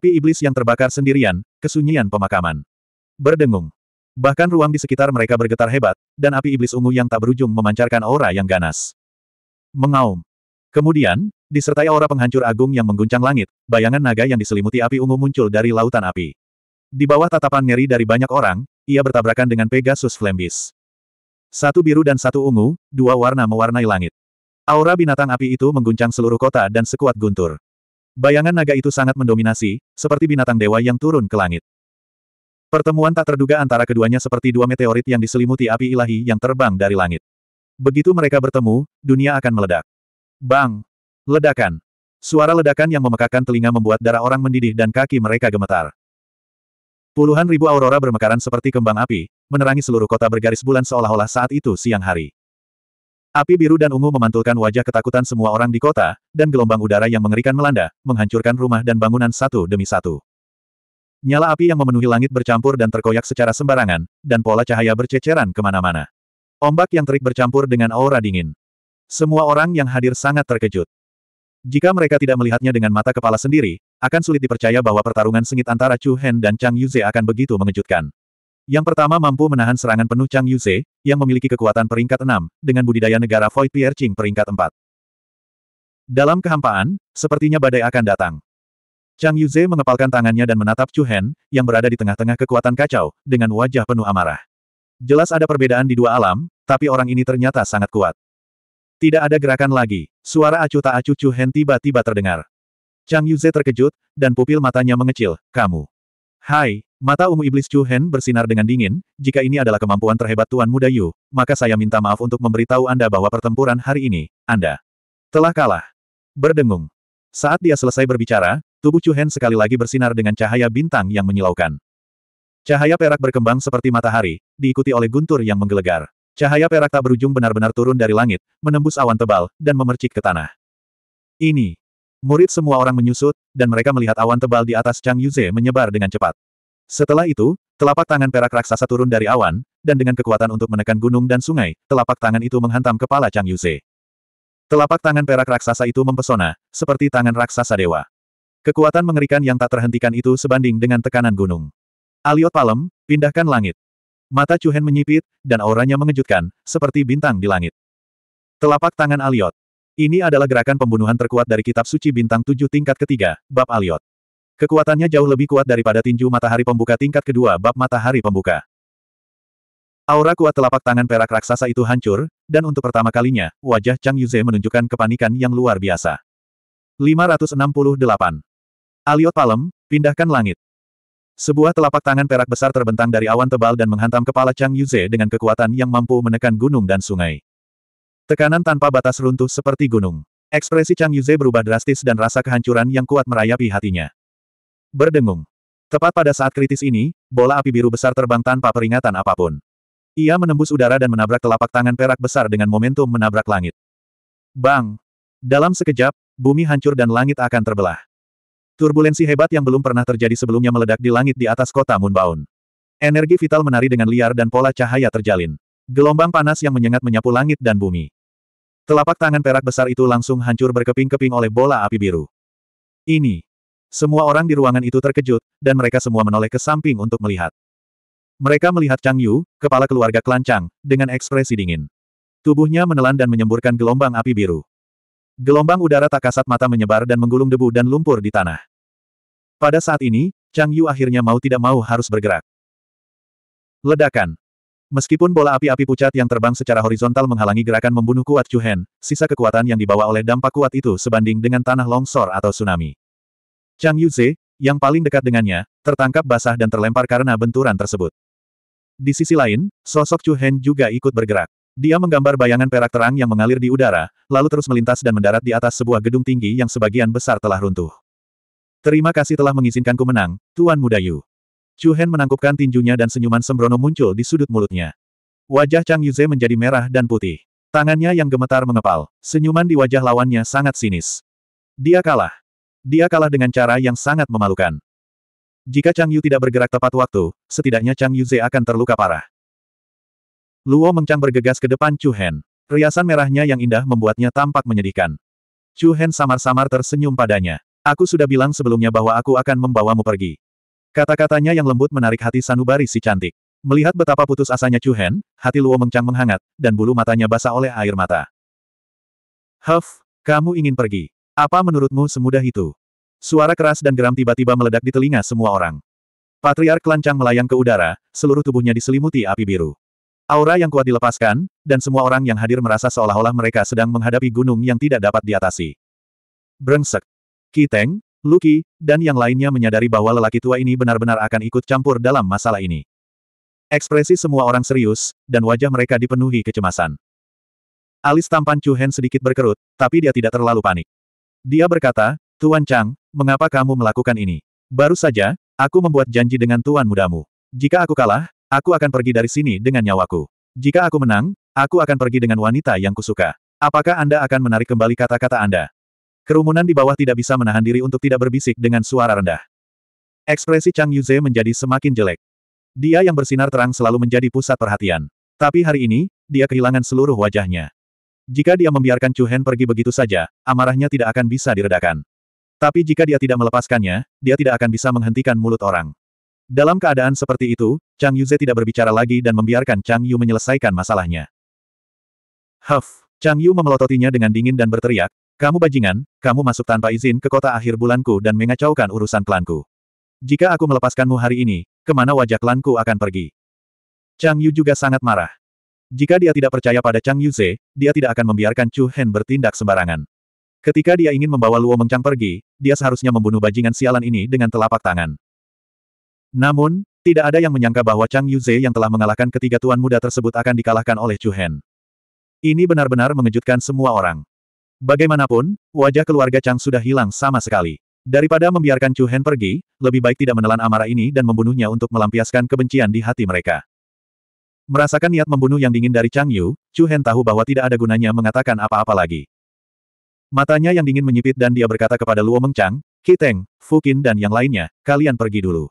Api iblis yang terbakar sendirian, kesunyian pemakaman. Berdengung. Bahkan ruang di sekitar mereka bergetar hebat, dan api iblis ungu yang tak berujung memancarkan aura yang ganas. Mengaum. Kemudian, disertai aura penghancur agung yang mengguncang langit, bayangan naga yang diselimuti api ungu muncul dari lautan api. Di bawah tatapan ngeri dari banyak orang, ia bertabrakan dengan Pegasus Flambis. Satu biru dan satu ungu, dua warna mewarnai langit. Aura binatang api itu mengguncang seluruh kota dan sekuat guntur. Bayangan naga itu sangat mendominasi, seperti binatang dewa yang turun ke langit. Pertemuan tak terduga antara keduanya seperti dua meteorit yang diselimuti api ilahi yang terbang dari langit. Begitu mereka bertemu, dunia akan meledak. Bang! Ledakan! Suara ledakan yang memekakan telinga membuat darah orang mendidih dan kaki mereka gemetar. Puluhan ribu aurora bermekaran seperti kembang api, menerangi seluruh kota bergaris bulan seolah-olah saat itu siang hari. Api biru dan ungu memantulkan wajah ketakutan semua orang di kota, dan gelombang udara yang mengerikan melanda, menghancurkan rumah dan bangunan satu demi satu. Nyala api yang memenuhi langit bercampur dan terkoyak secara sembarangan, dan pola cahaya berceceran kemana-mana. Ombak yang terik bercampur dengan aura dingin. Semua orang yang hadir sangat terkejut. Jika mereka tidak melihatnya dengan mata kepala sendiri, akan sulit dipercaya bahwa pertarungan sengit antara Chu Hen dan Chang Yuze akan begitu mengejutkan. Yang pertama mampu menahan serangan penuh Chang Yuze, yang memiliki kekuatan peringkat 6, dengan budidaya negara Void Piercing peringkat 4. Dalam kehampaan, sepertinya badai akan datang. Chang Yuze mengepalkan tangannya dan menatap Chu Hen, yang berada di tengah-tengah kekuatan kacau, dengan wajah penuh amarah. Jelas ada perbedaan di dua alam, tapi orang ini ternyata sangat kuat. Tidak ada gerakan lagi. Suara acuh tak acuh Chu Hen tiba-tiba terdengar. Chang Yuze terkejut, dan pupil matanya mengecil. Kamu. Hai, mata ungu iblis Chu Hen bersinar dengan dingin, jika ini adalah kemampuan terhebat Tuan Muda Yu, maka saya minta maaf untuk memberitahu Anda bahwa pertempuran hari ini, Anda telah kalah. Berdengung. Saat dia selesai berbicara, tubuh Chu Hen sekali lagi bersinar dengan cahaya bintang yang menyilaukan. Cahaya perak berkembang seperti matahari, diikuti oleh guntur yang menggelegar. Cahaya perak tak berujung benar-benar turun dari langit, menembus awan tebal, dan memercik ke tanah. Ini. Murid semua orang menyusut, dan mereka melihat awan tebal di atas Chang Yuze menyebar dengan cepat. Setelah itu, telapak tangan perak raksasa turun dari awan, dan dengan kekuatan untuk menekan gunung dan sungai, telapak tangan itu menghantam kepala Chang Yuze. Telapak tangan perak raksasa itu mempesona, seperti tangan raksasa dewa. Kekuatan mengerikan yang tak terhentikan itu sebanding dengan tekanan gunung. Aliot Palem, pindahkan langit. Mata Chuhen menyipit, dan auranya mengejutkan, seperti bintang di langit. Telapak tangan Aliot. Ini adalah gerakan pembunuhan terkuat dari kitab suci bintang tujuh tingkat ketiga, bab Aliot. Kekuatannya jauh lebih kuat daripada tinju matahari pembuka tingkat kedua bab matahari pembuka. Aura kuat telapak tangan perak raksasa itu hancur, dan untuk pertama kalinya, wajah Chang Yuze menunjukkan kepanikan yang luar biasa. 568. Aliot Palem, pindahkan langit. Sebuah telapak tangan perak besar terbentang dari awan tebal dan menghantam kepala Chang Yuze dengan kekuatan yang mampu menekan gunung dan sungai. Tekanan tanpa batas runtuh seperti gunung. Ekspresi Chang Yuze berubah drastis dan rasa kehancuran yang kuat merayapi hatinya. Berdengung. Tepat pada saat kritis ini, bola api biru besar terbang tanpa peringatan apapun. Ia menembus udara dan menabrak telapak tangan perak besar dengan momentum menabrak langit. Bang! Dalam sekejap, bumi hancur dan langit akan terbelah. Turbulensi hebat yang belum pernah terjadi sebelumnya meledak di langit di atas kota Moonbound. Energi vital menari dengan liar dan pola cahaya terjalin. Gelombang panas yang menyengat menyapu langit dan bumi. Telapak tangan perak besar itu langsung hancur berkeping-keping oleh bola api biru. Ini. Semua orang di ruangan itu terkejut, dan mereka semua menoleh ke samping untuk melihat. Mereka melihat Chang Yu, kepala keluarga Kelancang, dengan ekspresi dingin. Tubuhnya menelan dan menyemburkan gelombang api biru. Gelombang udara tak kasat mata menyebar dan menggulung debu dan lumpur di tanah. Pada saat ini, Chang Yu akhirnya mau tidak mau harus bergerak. Ledakan. Meskipun bola api-api pucat yang terbang secara horizontal menghalangi gerakan membunuh kuat Chu Hen. sisa kekuatan yang dibawa oleh dampak kuat itu sebanding dengan tanah longsor atau tsunami. Chang Yu Ze yang paling dekat dengannya, tertangkap basah dan terlempar karena benturan tersebut. Di sisi lain, sosok Chu Hen juga ikut bergerak. Dia menggambar bayangan perak terang yang mengalir di udara, lalu terus melintas dan mendarat di atas sebuah gedung tinggi yang sebagian besar telah runtuh. Terima kasih telah mengizinkanku menang, Tuan Muda Yu. Chu Hen menangkupkan tinjunya dan senyuman sembrono muncul di sudut mulutnya. Wajah Chang Yuze menjadi merah dan putih. Tangannya yang gemetar mengepal, senyuman di wajah lawannya sangat sinis. Dia kalah. Dia kalah dengan cara yang sangat memalukan. Jika Chang Yu tidak bergerak tepat waktu, setidaknya Chang Yuze akan terluka parah. Luo Mengchang bergegas ke depan Chu Hen. Riasan merahnya yang indah membuatnya tampak menyedihkan. Chu Hen samar-samar tersenyum padanya. Aku sudah bilang sebelumnya bahwa aku akan membawamu pergi. Kata-katanya yang lembut menarik hati sanubari si cantik. Melihat betapa putus asanya Chu Hen, hati Luo Mengchang menghangat, dan bulu matanya basah oleh air mata. Huff, kamu ingin pergi. Apa menurutmu semudah itu? Suara keras dan geram tiba-tiba meledak di telinga semua orang. Patriark lancang melayang ke udara, seluruh tubuhnya diselimuti api biru. Aura yang kuat dilepaskan, dan semua orang yang hadir merasa seolah-olah mereka sedang menghadapi gunung yang tidak dapat diatasi. Brengsek. Kiteng, Luki, dan yang lainnya menyadari bahwa lelaki tua ini benar-benar akan ikut campur dalam masalah ini. Ekspresi semua orang serius, dan wajah mereka dipenuhi kecemasan. Alis tampan Chu Hen sedikit berkerut, tapi dia tidak terlalu panik. Dia berkata, Tuan Chang, mengapa kamu melakukan ini? Baru saja, aku membuat janji dengan Tuan mudamu. Jika aku kalah, Aku akan pergi dari sini dengan nyawaku. Jika aku menang, aku akan pergi dengan wanita yang kusuka. Apakah Anda akan menarik kembali kata-kata Anda? Kerumunan di bawah tidak bisa menahan diri untuk tidak berbisik dengan suara rendah. Ekspresi Chang Yuze menjadi semakin jelek. Dia yang bersinar terang selalu menjadi pusat perhatian. Tapi hari ini, dia kehilangan seluruh wajahnya. Jika dia membiarkan Chu Hen pergi begitu saja, amarahnya tidak akan bisa diredakan. Tapi jika dia tidak melepaskannya, dia tidak akan bisa menghentikan mulut orang. Dalam keadaan seperti itu, Chang Yuze tidak berbicara lagi dan membiarkan Chang Yu menyelesaikan masalahnya. Huff! Chang Yu memelototinya dengan dingin dan berteriak, Kamu bajingan, kamu masuk tanpa izin ke kota akhir bulanku dan mengacaukan urusan klanku. Jika aku melepaskanmu hari ini, kemana wajah klanku akan pergi? Chang Yu juga sangat marah. Jika dia tidak percaya pada Chang Yuze, dia tidak akan membiarkan Chu Hen bertindak sembarangan. Ketika dia ingin membawa Luo Mengchang pergi, dia seharusnya membunuh bajingan sialan ini dengan telapak tangan. Namun, tidak ada yang menyangka bahwa Chang Yuze yang telah mengalahkan ketiga tuan muda tersebut akan dikalahkan oleh Chu Hen. Ini benar-benar mengejutkan semua orang. Bagaimanapun, wajah keluarga Chang sudah hilang sama sekali. Daripada membiarkan Chu Hen pergi, lebih baik tidak menelan amarah ini dan membunuhnya untuk melampiaskan kebencian di hati mereka. Merasakan niat membunuh yang dingin dari Chang Yu, Chu Hen tahu bahwa tidak ada gunanya mengatakan apa-apa lagi. Matanya yang dingin menyipit dan dia berkata kepada Luo Mengchang, Fu Fukin dan yang lainnya, kalian pergi dulu.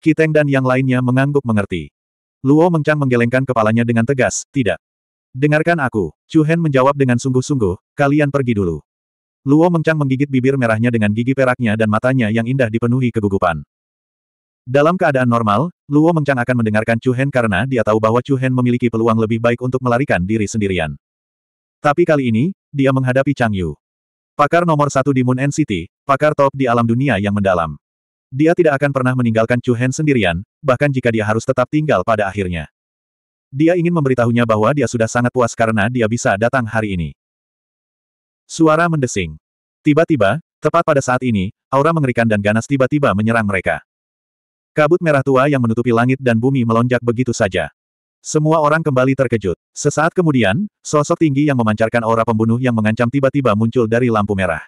Kiteng dan yang lainnya mengangguk mengerti. Luo Mengchang menggelengkan kepalanya dengan tegas, tidak. Dengarkan aku, Chu Hen menjawab dengan sungguh-sungguh, kalian pergi dulu. Luo Mengchang menggigit bibir merahnya dengan gigi peraknya dan matanya yang indah dipenuhi kegugupan. Dalam keadaan normal, Luo Mengchang akan mendengarkan Chu Hen karena dia tahu bahwa Chu Hen memiliki peluang lebih baik untuk melarikan diri sendirian. Tapi kali ini, dia menghadapi Chang Yu. Pakar nomor satu di Moon City, pakar top di alam dunia yang mendalam. Dia tidak akan pernah meninggalkan Chu Hen sendirian, bahkan jika dia harus tetap tinggal pada akhirnya. Dia ingin memberitahunya bahwa dia sudah sangat puas karena dia bisa datang hari ini. Suara mendesing. Tiba-tiba, tepat pada saat ini, aura mengerikan dan ganas tiba-tiba menyerang mereka. Kabut merah tua yang menutupi langit dan bumi melonjak begitu saja. Semua orang kembali terkejut. Sesaat kemudian, sosok tinggi yang memancarkan aura pembunuh yang mengancam tiba-tiba muncul dari lampu merah.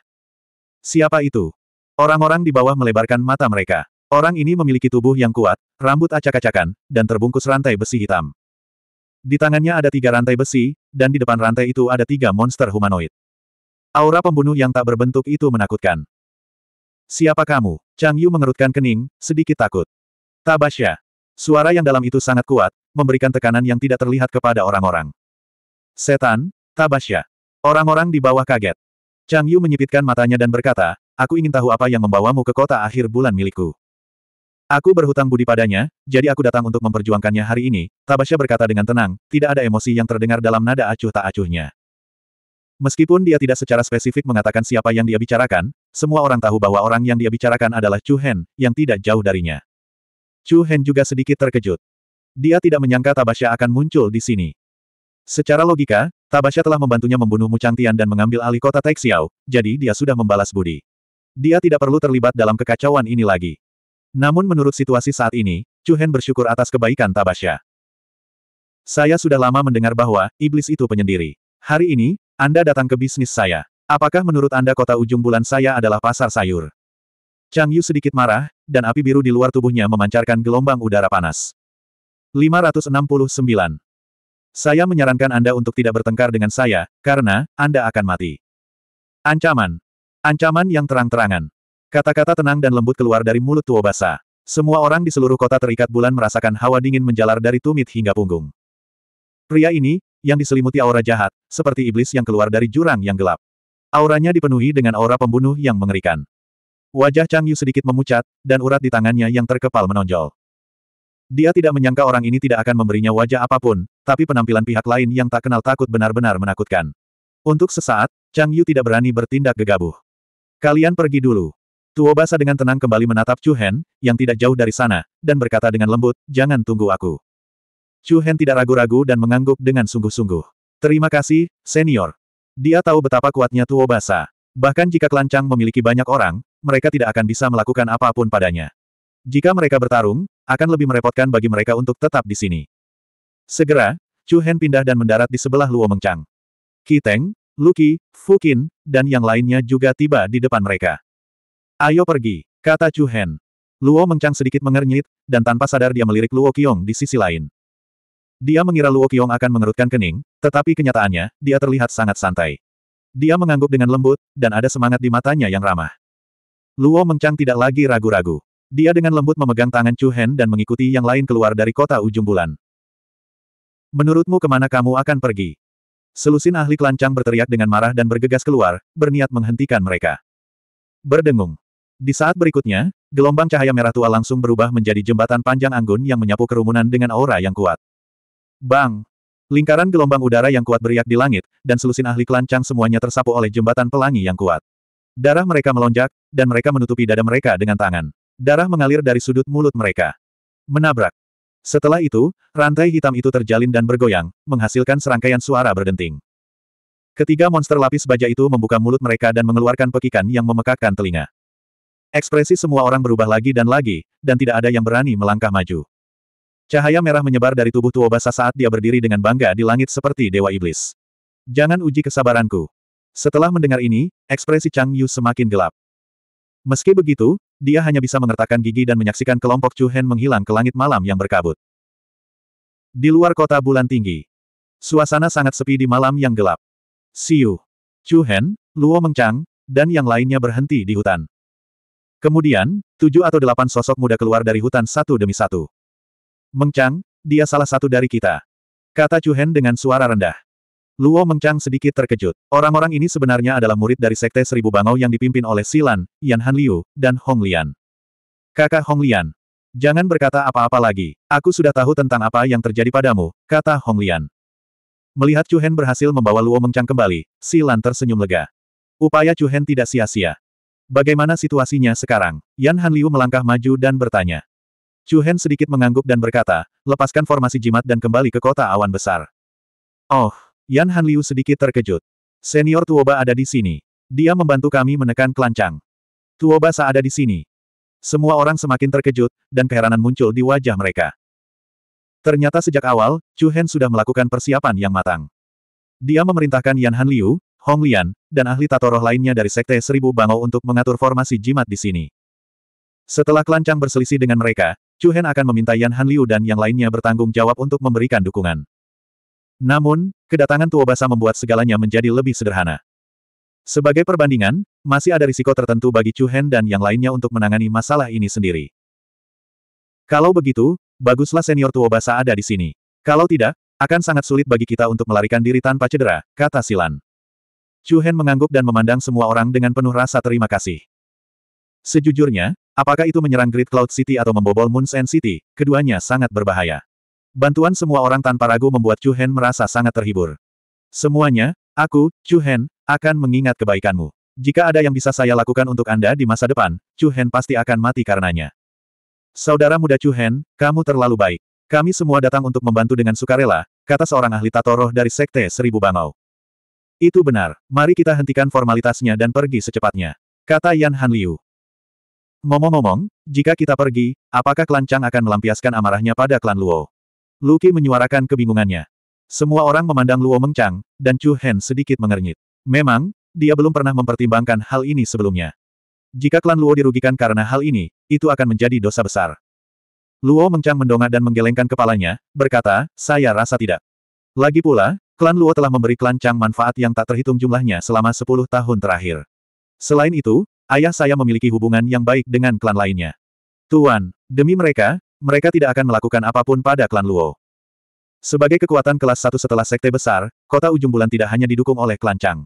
Siapa itu? Orang-orang di bawah melebarkan mata mereka. Orang ini memiliki tubuh yang kuat, rambut acak-acakan, dan terbungkus rantai besi hitam. Di tangannya ada tiga rantai besi, dan di depan rantai itu ada tiga monster humanoid. Aura pembunuh yang tak berbentuk itu menakutkan. Siapa kamu? Chang Yu mengerutkan kening, sedikit takut. Tabasya. Suara yang dalam itu sangat kuat, memberikan tekanan yang tidak terlihat kepada orang-orang. Setan, Tabasya. Orang-orang di bawah kaget. Chang Yu menyipitkan matanya dan berkata, aku ingin tahu apa yang membawamu ke kota akhir bulan milikku. Aku berhutang budi padanya, jadi aku datang untuk memperjuangkannya hari ini, Tabasha berkata dengan tenang, tidak ada emosi yang terdengar dalam nada acuh tak acuhnya. Meskipun dia tidak secara spesifik mengatakan siapa yang dia bicarakan, semua orang tahu bahwa orang yang dia bicarakan adalah Chu Hen, yang tidak jauh darinya. Chu Hen juga sedikit terkejut. Dia tidak menyangka Tabasha akan muncul di sini. Secara logika, Tabasha telah membantunya membunuh Mu Changtian dan mengambil alih kota Taixiao, jadi dia sudah membalas budi. Dia tidak perlu terlibat dalam kekacauan ini lagi. Namun menurut situasi saat ini, Chu Hen bersyukur atas kebaikan Tabasya. Saya sudah lama mendengar bahwa iblis itu penyendiri. Hari ini, Anda datang ke bisnis saya. Apakah menurut Anda kota ujung bulan saya adalah pasar sayur? Chang Yu sedikit marah, dan api biru di luar tubuhnya memancarkan gelombang udara panas. 569. Saya menyarankan Anda untuk tidak bertengkar dengan saya, karena Anda akan mati. Ancaman. Ancaman yang terang-terangan. Kata-kata tenang dan lembut keluar dari mulut Tuobasa. Semua orang di seluruh kota terikat bulan merasakan hawa dingin menjalar dari tumit hingga punggung. Pria ini, yang diselimuti aura jahat, seperti iblis yang keluar dari jurang yang gelap. Auranya dipenuhi dengan aura pembunuh yang mengerikan. Wajah Chang Yu sedikit memucat, dan urat di tangannya yang terkepal menonjol. Dia tidak menyangka orang ini tidak akan memberinya wajah apapun, tapi penampilan pihak lain yang tak kenal takut benar-benar menakutkan. Untuk sesaat, Chang Yu tidak berani bertindak gegabah. Kalian pergi dulu. Tuobasa dengan tenang kembali menatap Chu Hen, yang tidak jauh dari sana, dan berkata dengan lembut, jangan tunggu aku. Chu Hen tidak ragu-ragu dan mengangguk dengan sungguh-sungguh. Terima kasih, senior. Dia tahu betapa kuatnya Tuobasa. Bahkan jika kelancang memiliki banyak orang, mereka tidak akan bisa melakukan apapun padanya. Jika mereka bertarung, akan lebih merepotkan bagi mereka untuk tetap di sini. Segera, Chu Hen pindah dan mendarat di sebelah Luo Mengchang. Ki Teng, Luki, Fukin, dan yang lainnya juga tiba di depan mereka. Ayo pergi, kata Chu Hen. Luo Mengchang sedikit mengernyit, dan tanpa sadar dia melirik Luo Qiong di sisi lain. Dia mengira Luo Qiong akan mengerutkan kening, tetapi kenyataannya, dia terlihat sangat santai. Dia mengangguk dengan lembut, dan ada semangat di matanya yang ramah. Luo Mengchang tidak lagi ragu-ragu. Dia dengan lembut memegang tangan Chu Hen dan mengikuti yang lain keluar dari kota ujung bulan. Menurutmu kemana kamu akan pergi? Selusin ahli kelancang berteriak dengan marah dan bergegas keluar, berniat menghentikan mereka. Berdengung. Di saat berikutnya, gelombang cahaya merah tua langsung berubah menjadi jembatan panjang anggun yang menyapu kerumunan dengan aura yang kuat. Bang! Lingkaran gelombang udara yang kuat beriak di langit, dan selusin ahli kelancang semuanya tersapu oleh jembatan pelangi yang kuat. Darah mereka melonjak, dan mereka menutupi dada mereka dengan tangan. Darah mengalir dari sudut mulut mereka. Menabrak. Setelah itu, rantai hitam itu terjalin dan bergoyang, menghasilkan serangkaian suara berdenting. Ketiga monster lapis baja itu membuka mulut mereka dan mengeluarkan pekikan yang memekakkan telinga. Ekspresi semua orang berubah lagi dan lagi, dan tidak ada yang berani melangkah maju. Cahaya merah menyebar dari tubuh Tuobasa saat dia berdiri dengan bangga di langit seperti Dewa Iblis. Jangan uji kesabaranku. Setelah mendengar ini, ekspresi Chang Yu semakin gelap. Meski begitu, dia hanya bisa mengertakkan gigi dan menyaksikan kelompok Chu Hen menghilang ke langit malam yang berkabut. Di luar kota bulan tinggi, suasana sangat sepi di malam yang gelap. Siu, Chu Hen, Luo Mengchang, dan yang lainnya berhenti di hutan. Kemudian, tujuh atau delapan sosok muda keluar dari hutan satu demi satu. Mengchang, dia salah satu dari kita. Kata Chu Hen dengan suara rendah. Luo Mengchang sedikit terkejut. Orang-orang ini sebenarnya adalah murid dari Sekte Seribu Bangau yang dipimpin oleh Silan, Yan Han Liu, dan Hong Lian. Kakak Hong Lian. Jangan berkata apa-apa lagi. Aku sudah tahu tentang apa yang terjadi padamu, kata Hong Lian. Melihat Chu Hen berhasil membawa Luo Mengchang kembali, Silan tersenyum lega. Upaya Chu Hen tidak sia-sia. Bagaimana situasinya sekarang? Yan Han Liu melangkah maju dan bertanya. Chu Hen sedikit mengangguk dan berkata, lepaskan formasi jimat dan kembali ke kota awan besar. Oh, Yan Han Liu sedikit terkejut. Senior Tuoba ada di sini. Dia membantu kami menekan kelancang. Tuoba Sa ada di sini. Semua orang semakin terkejut, dan keheranan muncul di wajah mereka. Ternyata sejak awal, Chu Hen sudah melakukan persiapan yang matang. Dia memerintahkan Yan Hanliu, Hong Lian, dan ahli tatoroh lainnya dari Sekte Seribu Bangau untuk mengatur formasi jimat di sini. Setelah kelancang berselisih dengan mereka, Chu Hen akan meminta Yan Han Liu dan yang lainnya bertanggung jawab untuk memberikan dukungan. Namun, kedatangan Tuobasa membuat segalanya menjadi lebih sederhana. Sebagai perbandingan, masih ada risiko tertentu bagi Chu Hen dan yang lainnya untuk menangani masalah ini sendiri. Kalau begitu, baguslah senior Tuobasa ada di sini. Kalau tidak, akan sangat sulit bagi kita untuk melarikan diri tanpa cedera, kata Silan. Chu Hen mengangguk dan memandang semua orang dengan penuh rasa terima kasih. Sejujurnya, apakah itu menyerang Great Cloud City atau membobol Moon's End City, keduanya sangat berbahaya. Bantuan semua orang tanpa ragu membuat Chu Hen merasa sangat terhibur. Semuanya, aku, Chu Hen, akan mengingat kebaikanmu. Jika ada yang bisa saya lakukan untuk Anda di masa depan, Chu Hen pasti akan mati karenanya. Saudara muda Chu Hen, kamu terlalu baik. Kami semua datang untuk membantu dengan sukarela, kata seorang ahli tatoroh dari Sekte Seribu Bangau. Itu benar, mari kita hentikan formalitasnya dan pergi secepatnya. Kata Yan Han Liu. Ngomong-ngomong, jika kita pergi, apakah klan Chang akan melampiaskan amarahnya pada klan Luo? Luki menyuarakan kebingungannya. Semua orang memandang Luo Mengchang, dan Chu Hen sedikit mengernyit. Memang, dia belum pernah mempertimbangkan hal ini sebelumnya. Jika klan Luo dirugikan karena hal ini, itu akan menjadi dosa besar. Luo Mengchang mendongak dan menggelengkan kepalanya, berkata, saya rasa tidak. Lagi pula, klan Luo telah memberi klan Chang manfaat yang tak terhitung jumlahnya selama 10 tahun terakhir. Selain itu, ayah saya memiliki hubungan yang baik dengan klan lainnya. Tuan, demi mereka, mereka tidak akan melakukan apapun pada klan Luo. Sebagai kekuatan kelas satu setelah sekte besar, kota ujung bulan tidak hanya didukung oleh klan Chang.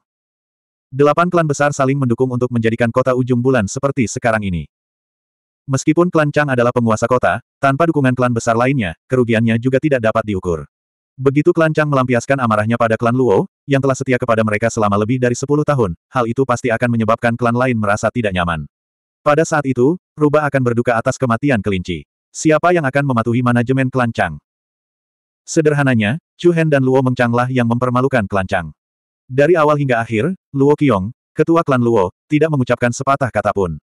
Delapan klan besar saling mendukung untuk menjadikan kota ujung bulan seperti sekarang ini. Meskipun klan Chang adalah penguasa kota, tanpa dukungan klan besar lainnya, kerugiannya juga tidak dapat diukur. Begitu klan Chang melampiaskan amarahnya pada klan Luo, yang telah setia kepada mereka selama lebih dari 10 tahun, hal itu pasti akan menyebabkan klan lain merasa tidak nyaman. Pada saat itu, Ruba akan berduka atas kematian kelinci. Siapa yang akan mematuhi manajemen Kelancang? Sederhananya, Chu Hen dan Luo Mengcanglah yang mempermalukan Kelancang. Dari awal hingga akhir, Luo Qiong, ketua klan Luo, tidak mengucapkan sepatah kata pun.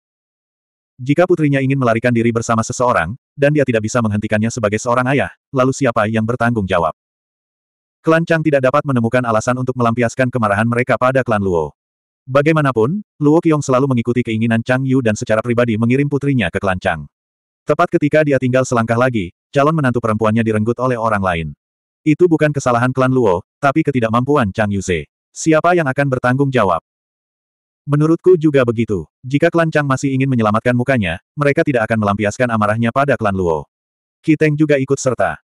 Jika putrinya ingin melarikan diri bersama seseorang, dan dia tidak bisa menghentikannya sebagai seorang ayah, lalu siapa yang bertanggung jawab? Kelancang tidak dapat menemukan alasan untuk melampiaskan kemarahan mereka pada klan Luo. Bagaimanapun, Luo Qiong selalu mengikuti keinginan Chang Yu dan secara pribadi mengirim putrinya ke Kelancang. Tepat ketika dia tinggal selangkah lagi, calon menantu perempuannya direnggut oleh orang lain. Itu bukan kesalahan klan Luo, tapi ketidakmampuan Chang Yuze. Siapa yang akan bertanggung jawab? Menurutku juga begitu. Jika klan Chang masih ingin menyelamatkan mukanya, mereka tidak akan melampiaskan amarahnya pada klan Luo. Kiteng juga ikut serta.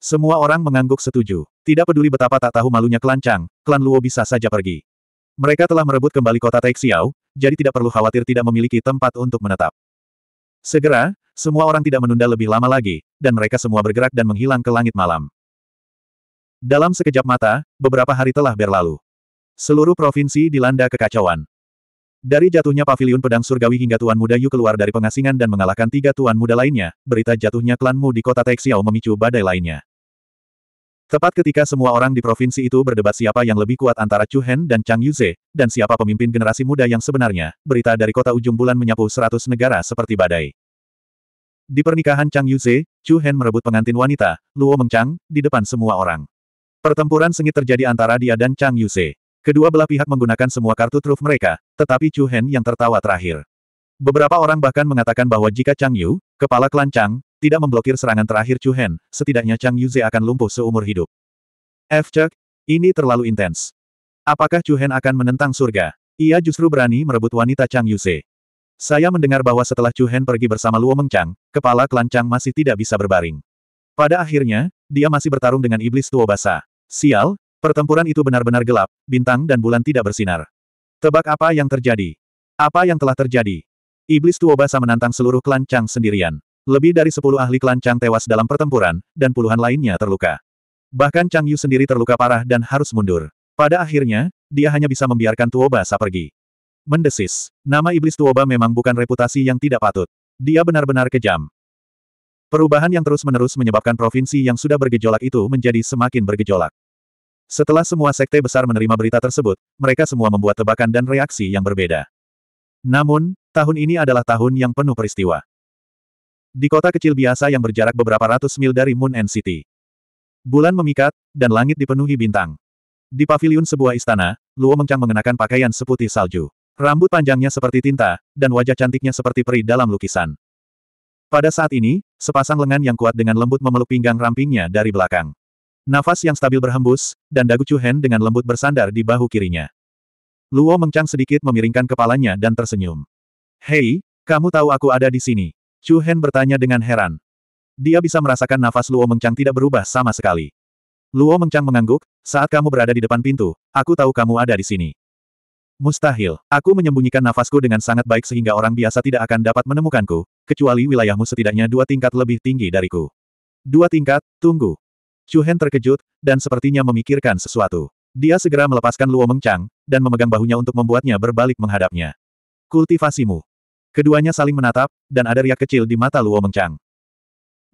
Semua orang mengangguk setuju. Tidak peduli betapa tak tahu malunya klan Chang, klan Luo bisa saja pergi. Mereka telah merebut kembali kota Taixiao, jadi tidak perlu khawatir tidak memiliki tempat untuk menetap. Segera, semua orang tidak menunda lebih lama lagi, dan mereka semua bergerak dan menghilang ke langit malam. Dalam sekejap mata, beberapa hari telah berlalu. Seluruh provinsi dilanda kekacauan. Dari jatuhnya paviliun pedang surgawi hingga Tuan Muda Yu keluar dari pengasingan dan mengalahkan tiga Tuan Muda lainnya, berita jatuhnya klanmu di kota Taixiao memicu badai lainnya. Tepat ketika semua orang di provinsi itu berdebat siapa yang lebih kuat antara Chu Hen dan Chang Yuze, dan siapa pemimpin generasi muda yang sebenarnya, berita dari kota ujung bulan menyapu seratus negara seperti badai. Di pernikahan Chang Yuze, Chu Hen merebut pengantin wanita, Luo Mengchang, di depan semua orang. Pertempuran sengit terjadi antara dia dan Chang Yuze. Kedua belah pihak menggunakan semua kartu truf mereka, tetapi Chu Hen yang tertawa terakhir. Beberapa orang bahkan mengatakan bahwa jika Chang Yu, kepala klan Chang, tidak memblokir serangan terakhir Chu Hen, setidaknya Chang Yuze akan lumpuh seumur hidup. F. Cek, ini terlalu intens. Apakah Chu Hen akan menentang surga? Ia justru berani merebut wanita Chang Yuze. Saya mendengar bahwa setelah Chu Hen pergi bersama Luo Mengchang, kepala klan Chang masih tidak bisa berbaring. Pada akhirnya, dia masih bertarung dengan iblis tua basa. Sial, pertempuran itu benar-benar gelap, bintang dan bulan tidak bersinar. Tebak apa yang terjadi? Apa yang telah terjadi? Iblis tua basa menantang seluruh klan Chang sendirian. Lebih dari sepuluh ahli klan Chang tewas dalam pertempuran, dan puluhan lainnya terluka. Bahkan Chang Yu sendiri terluka parah dan harus mundur. Pada akhirnya, dia hanya bisa membiarkan Tuoba Sa pergi. Mendesis, nama iblis Tuoba memang bukan reputasi yang tidak patut. Dia benar-benar kejam. Perubahan yang terus-menerus menyebabkan provinsi yang sudah bergejolak itu menjadi semakin bergejolak. Setelah semua sekte besar menerima berita tersebut, mereka semua membuat tebakan dan reaksi yang berbeda. Namun, tahun ini adalah tahun yang penuh peristiwa. Di kota kecil biasa yang berjarak beberapa ratus mil dari Moon and City. Bulan memikat, dan langit dipenuhi bintang. Di paviliun sebuah istana, Luo Mengchang mengenakan pakaian seputih salju. Rambut panjangnya seperti tinta, dan wajah cantiknya seperti peri dalam lukisan. Pada saat ini, sepasang lengan yang kuat dengan lembut memeluk pinggang rampingnya dari belakang. Nafas yang stabil berhembus, dan dagu Chuhen dengan lembut bersandar di bahu kirinya. Luo Mengchang sedikit memiringkan kepalanya dan tersenyum. Hei, kamu tahu aku ada di sini. Chu Hen bertanya dengan heran. Dia bisa merasakan nafas Luo Mengchang tidak berubah sama sekali. Luo Mengchang mengangguk, saat kamu berada di depan pintu, aku tahu kamu ada di sini. Mustahil, aku menyembunyikan nafasku dengan sangat baik sehingga orang biasa tidak akan dapat menemukanku, kecuali wilayahmu setidaknya dua tingkat lebih tinggi dariku. Dua tingkat, tunggu. Chu Hen terkejut, dan sepertinya memikirkan sesuatu. Dia segera melepaskan Luo Mengchang, dan memegang bahunya untuk membuatnya berbalik menghadapnya. Kultivasimu. Keduanya saling menatap, dan ada riak kecil di mata Luo Mengchang.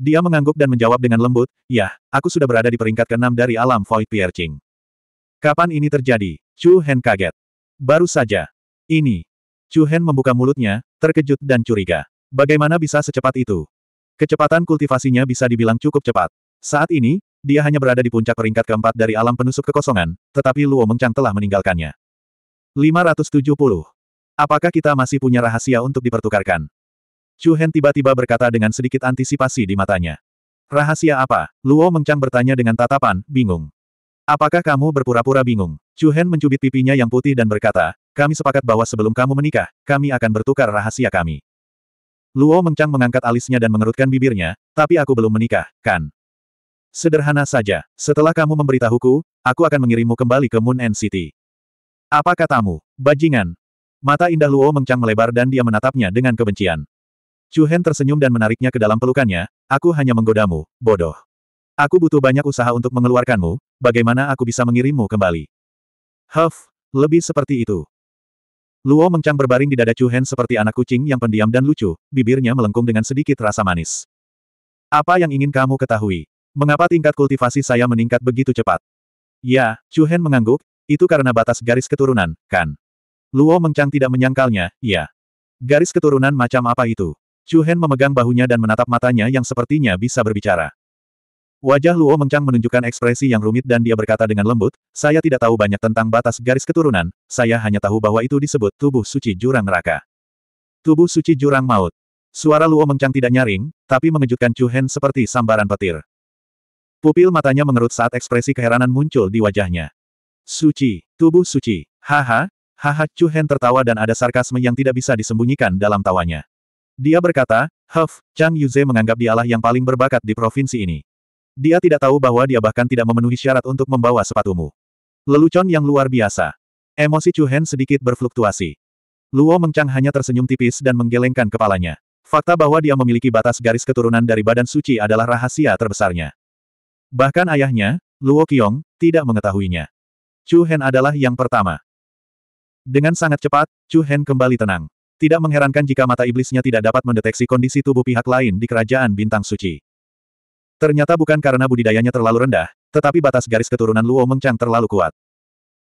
Dia mengangguk dan menjawab dengan lembut, Yah, aku sudah berada di peringkat keenam dari alam Void Piercing. Kapan ini terjadi? Chu Hen kaget. Baru saja. Ini. Chu Hen membuka mulutnya, terkejut dan curiga. Bagaimana bisa secepat itu? Kecepatan kultivasinya bisa dibilang cukup cepat. Saat ini, dia hanya berada di puncak peringkat keempat dari alam penusuk kekosongan, tetapi Luo Mengchang telah meninggalkannya. 570. Apakah kita masih punya rahasia untuk dipertukarkan? Chu Hen tiba-tiba berkata dengan sedikit antisipasi di matanya. Rahasia apa? Luo Mengcang bertanya dengan tatapan, bingung. Apakah kamu berpura-pura bingung? Chu Hen mencubit pipinya yang putih dan berkata, kami sepakat bahwa sebelum kamu menikah, kami akan bertukar rahasia kami. Luo Mengcang mengangkat alisnya dan mengerutkan bibirnya, tapi aku belum menikah, kan? Sederhana saja, setelah kamu memberitahuku, aku akan mengirimmu kembali ke Moon and City. Apa katamu, bajingan? Mata indah Luo mengcang melebar dan dia menatapnya dengan kebencian. Chu Hen tersenyum dan menariknya ke dalam pelukannya, aku hanya menggodamu, bodoh. Aku butuh banyak usaha untuk mengeluarkanmu, bagaimana aku bisa mengirimmu kembali? Huff, lebih seperti itu. Luo mengcang berbaring di dada Chu Hen seperti anak kucing yang pendiam dan lucu, bibirnya melengkung dengan sedikit rasa manis. Apa yang ingin kamu ketahui? Mengapa tingkat kultivasi saya meningkat begitu cepat? Ya, Chu Hen mengangguk, itu karena batas garis keturunan, kan? Luo Mengchang tidak menyangkalnya, iya. Garis keturunan macam apa itu? Chu Hen memegang bahunya dan menatap matanya yang sepertinya bisa berbicara. Wajah Luo Mengchang menunjukkan ekspresi yang rumit dan dia berkata dengan lembut, saya tidak tahu banyak tentang batas garis keturunan, saya hanya tahu bahwa itu disebut tubuh suci jurang neraka. Tubuh suci jurang maut. Suara Luo Mengchang tidak nyaring, tapi mengejutkan Chu Hen seperti sambaran petir. Pupil matanya mengerut saat ekspresi keheranan muncul di wajahnya. Suci, tubuh suci, haha, Haha Chu Hen tertawa dan ada sarkasme yang tidak bisa disembunyikan dalam tawanya. Dia berkata, Huff, Chang Yuze menganggap dialah yang paling berbakat di provinsi ini. Dia tidak tahu bahwa dia bahkan tidak memenuhi syarat untuk membawa sepatumu. Lelucon yang luar biasa. Emosi Chu Hen sedikit berfluktuasi. Luo Mengchang hanya tersenyum tipis dan menggelengkan kepalanya. Fakta bahwa dia memiliki batas garis keturunan dari badan suci adalah rahasia terbesarnya. Bahkan ayahnya, Luo Qiong, tidak mengetahuinya. Chu Hen adalah yang pertama. Dengan sangat cepat, Chu Hen kembali tenang. Tidak mengherankan jika mata iblisnya tidak dapat mendeteksi kondisi tubuh pihak lain di kerajaan bintang suci. Ternyata bukan karena budidayanya terlalu rendah, tetapi batas garis keturunan Luo Mengchang terlalu kuat.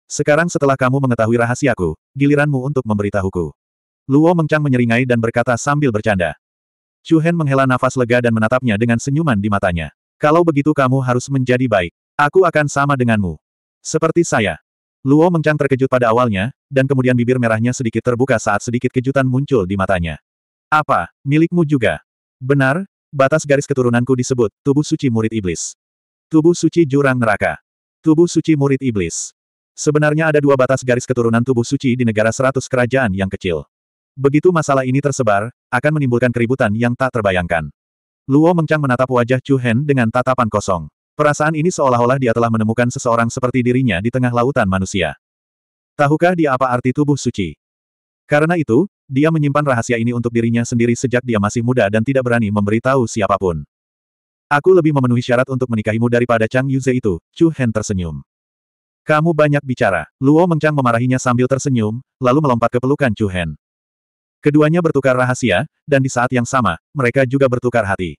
Sekarang setelah kamu mengetahui rahasiaku, giliranmu untuk memberitahuku. Luo Mengchang menyeringai dan berkata sambil bercanda. Chu Hen menghela nafas lega dan menatapnya dengan senyuman di matanya. Kalau begitu kamu harus menjadi baik. Aku akan sama denganmu. Seperti saya. Luo mencang terkejut pada awalnya, dan kemudian bibir merahnya sedikit terbuka saat sedikit kejutan muncul di matanya. Apa, milikmu juga? Benar, batas garis keturunanku disebut, tubuh suci murid iblis. Tubuh suci jurang neraka. Tubuh suci murid iblis. Sebenarnya ada dua batas garis keturunan tubuh suci di negara seratus kerajaan yang kecil. Begitu masalah ini tersebar, akan menimbulkan keributan yang tak terbayangkan. Luo mencang menatap wajah Chu Hen dengan tatapan kosong. Perasaan ini seolah-olah dia telah menemukan seseorang seperti dirinya di tengah lautan manusia. Tahukah dia apa arti tubuh suci? Karena itu, dia menyimpan rahasia ini untuk dirinya sendiri sejak dia masih muda dan tidak berani memberitahu siapapun. Aku lebih memenuhi syarat untuk menikahimu daripada Chang Yuze itu, Chu Hen tersenyum. Kamu banyak bicara. Luo Mengchang memarahinya sambil tersenyum, lalu melompat ke pelukan Chu Hen. Keduanya bertukar rahasia, dan di saat yang sama, mereka juga bertukar hati.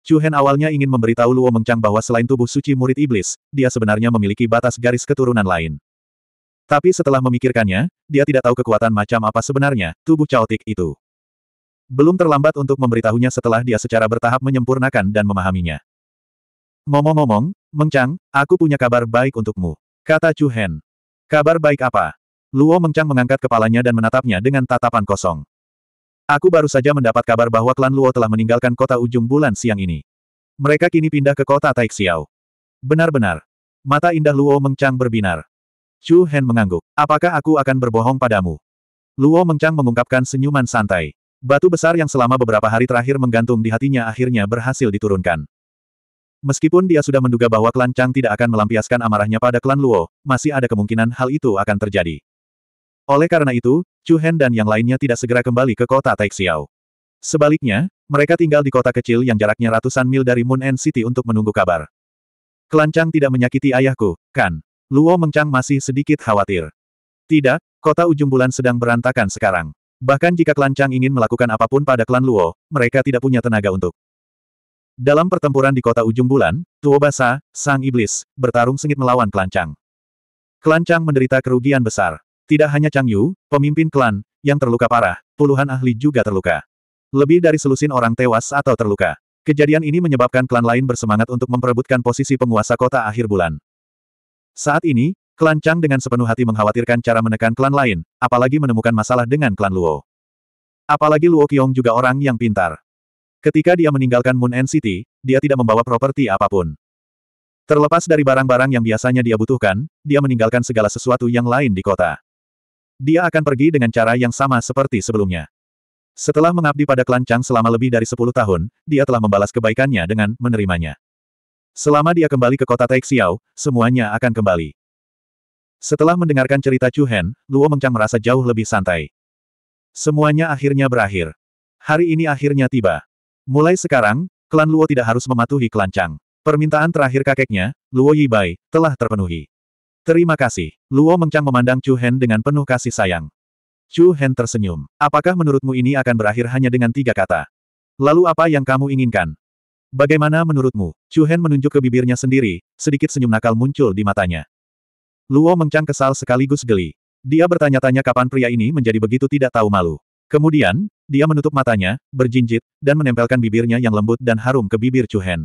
Chu Hen awalnya ingin memberitahu Luo Mengchang bahwa selain tubuh suci murid iblis, dia sebenarnya memiliki batas garis keturunan lain. Tapi setelah memikirkannya, dia tidak tahu kekuatan macam apa sebenarnya tubuh caotik itu. Belum terlambat untuk memberitahunya setelah dia secara bertahap menyempurnakan dan memahaminya. Ngomong-ngomong, Mengchang, aku punya kabar baik untukmu. Kata Chu Hen. Kabar baik apa? Luo Mengchang mengangkat kepalanya dan menatapnya dengan tatapan kosong. Aku baru saja mendapat kabar bahwa klan Luo telah meninggalkan kota ujung bulan siang ini. Mereka kini pindah ke kota Taixiao. Benar-benar. Mata indah Luo Mengcang berbinar. Chu Hen mengangguk. Apakah aku akan berbohong padamu? Luo Mengcang mengungkapkan senyuman santai. Batu besar yang selama beberapa hari terakhir menggantung di hatinya akhirnya berhasil diturunkan. Meskipun dia sudah menduga bahwa klan Chang tidak akan melampiaskan amarahnya pada klan Luo, masih ada kemungkinan hal itu akan terjadi. Oleh karena itu, Chu Hen dan yang lainnya tidak segera kembali ke kota Taixiao. Sebaliknya, mereka tinggal di kota kecil yang jaraknya ratusan mil dari Moon End City untuk menunggu kabar. Kelancang tidak menyakiti ayahku, kan? Luo Mengchang masih sedikit khawatir. Tidak, kota ujung bulan sedang berantakan sekarang. Bahkan jika Kelancang ingin melakukan apapun pada klan Luo, mereka tidak punya tenaga untuk. Dalam pertempuran di kota ujung bulan, Tuo Basa, Sang Iblis, bertarung sengit melawan Kelancang. Kelancang menderita kerugian besar. Tidak hanya Chang Yu, pemimpin klan, yang terluka parah, puluhan ahli juga terluka. Lebih dari selusin orang tewas atau terluka. Kejadian ini menyebabkan klan lain bersemangat untuk memperebutkan posisi penguasa kota akhir bulan. Saat ini, klan Chang dengan sepenuh hati mengkhawatirkan cara menekan klan lain, apalagi menemukan masalah dengan klan Luo. Apalagi Luo Qiong juga orang yang pintar. Ketika dia meninggalkan Moon End City, dia tidak membawa properti apapun. Terlepas dari barang-barang yang biasanya dia butuhkan, dia meninggalkan segala sesuatu yang lain di kota. Dia akan pergi dengan cara yang sama seperti sebelumnya. Setelah mengabdi pada klan Chang selama lebih dari 10 tahun, dia telah membalas kebaikannya dengan menerimanya. Selama dia kembali ke kota Taixiao, semuanya akan kembali. Setelah mendengarkan cerita Chu Hen, Luo Mengchang merasa jauh lebih santai. Semuanya akhirnya berakhir. Hari ini akhirnya tiba. Mulai sekarang, klan Luo tidak harus mematuhi klan Chang. Permintaan terakhir kakeknya, Luo Yibai, telah terpenuhi. Terima kasih. Luo Mengcang memandang Chu Hen dengan penuh kasih sayang. Chu Hen tersenyum. Apakah menurutmu ini akan berakhir hanya dengan tiga kata? Lalu apa yang kamu inginkan? Bagaimana menurutmu? Chu Hen menunjuk ke bibirnya sendiri, sedikit senyum nakal muncul di matanya. Luo Mengcang kesal sekaligus geli. Dia bertanya-tanya kapan pria ini menjadi begitu tidak tahu malu. Kemudian, dia menutup matanya, berjinjit, dan menempelkan bibirnya yang lembut dan harum ke bibir Chu Hen.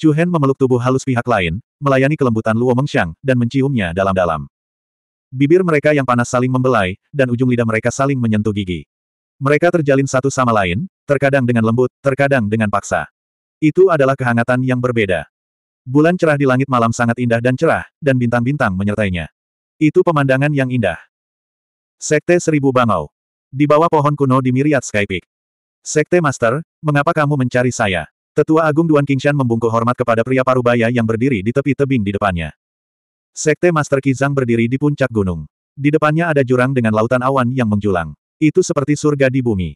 Chu Hen memeluk tubuh halus pihak lain, melayani kelembutan Luo Mengxiang dan menciumnya dalam-dalam. Bibir mereka yang panas saling membelai, dan ujung lidah mereka saling menyentuh gigi. Mereka terjalin satu sama lain, terkadang dengan lembut, terkadang dengan paksa. Itu adalah kehangatan yang berbeda. Bulan cerah di langit malam sangat indah dan cerah, dan bintang-bintang menyertainya. Itu pemandangan yang indah. Sekte Seribu Bangau. Di bawah pohon kuno di Myriad Sky Sekte Master, mengapa kamu mencari saya? Tetua Agung Duan Kingshan membungkuk hormat kepada pria parubaya yang berdiri di tepi tebing di depannya. Sekte Master Kizang berdiri di puncak gunung. Di depannya ada jurang dengan lautan awan yang menjulang. Itu seperti surga di bumi.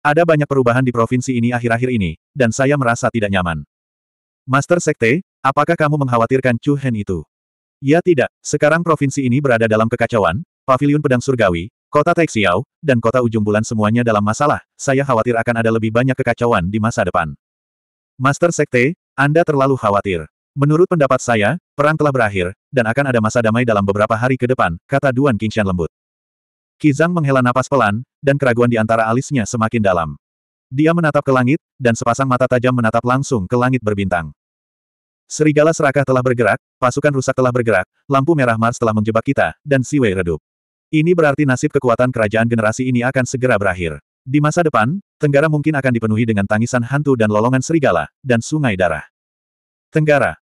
Ada banyak perubahan di provinsi ini akhir-akhir ini, dan saya merasa tidak nyaman. Master Sekte, apakah kamu mengkhawatirkan Chu Hen itu? Ya tidak, sekarang provinsi ini berada dalam kekacauan, Paviliun pedang surgawi, kota Taixiao, dan kota ujung bulan semuanya dalam masalah, saya khawatir akan ada lebih banyak kekacauan di masa depan. Master Sekte, Anda terlalu khawatir. Menurut pendapat saya, perang telah berakhir, dan akan ada masa damai dalam beberapa hari ke depan, kata Duan Qingshan lembut. Kizang menghela napas pelan, dan keraguan di antara alisnya semakin dalam. Dia menatap ke langit, dan sepasang mata tajam menatap langsung ke langit berbintang. Serigala serakah telah bergerak, pasukan rusak telah bergerak, lampu merah Mars telah menjebak kita, dan Siwei redup. Ini berarti nasib kekuatan kerajaan generasi ini akan segera berakhir. Di masa depan, Tenggara mungkin akan dipenuhi dengan tangisan hantu dan lolongan serigala, dan sungai darah. Tenggara,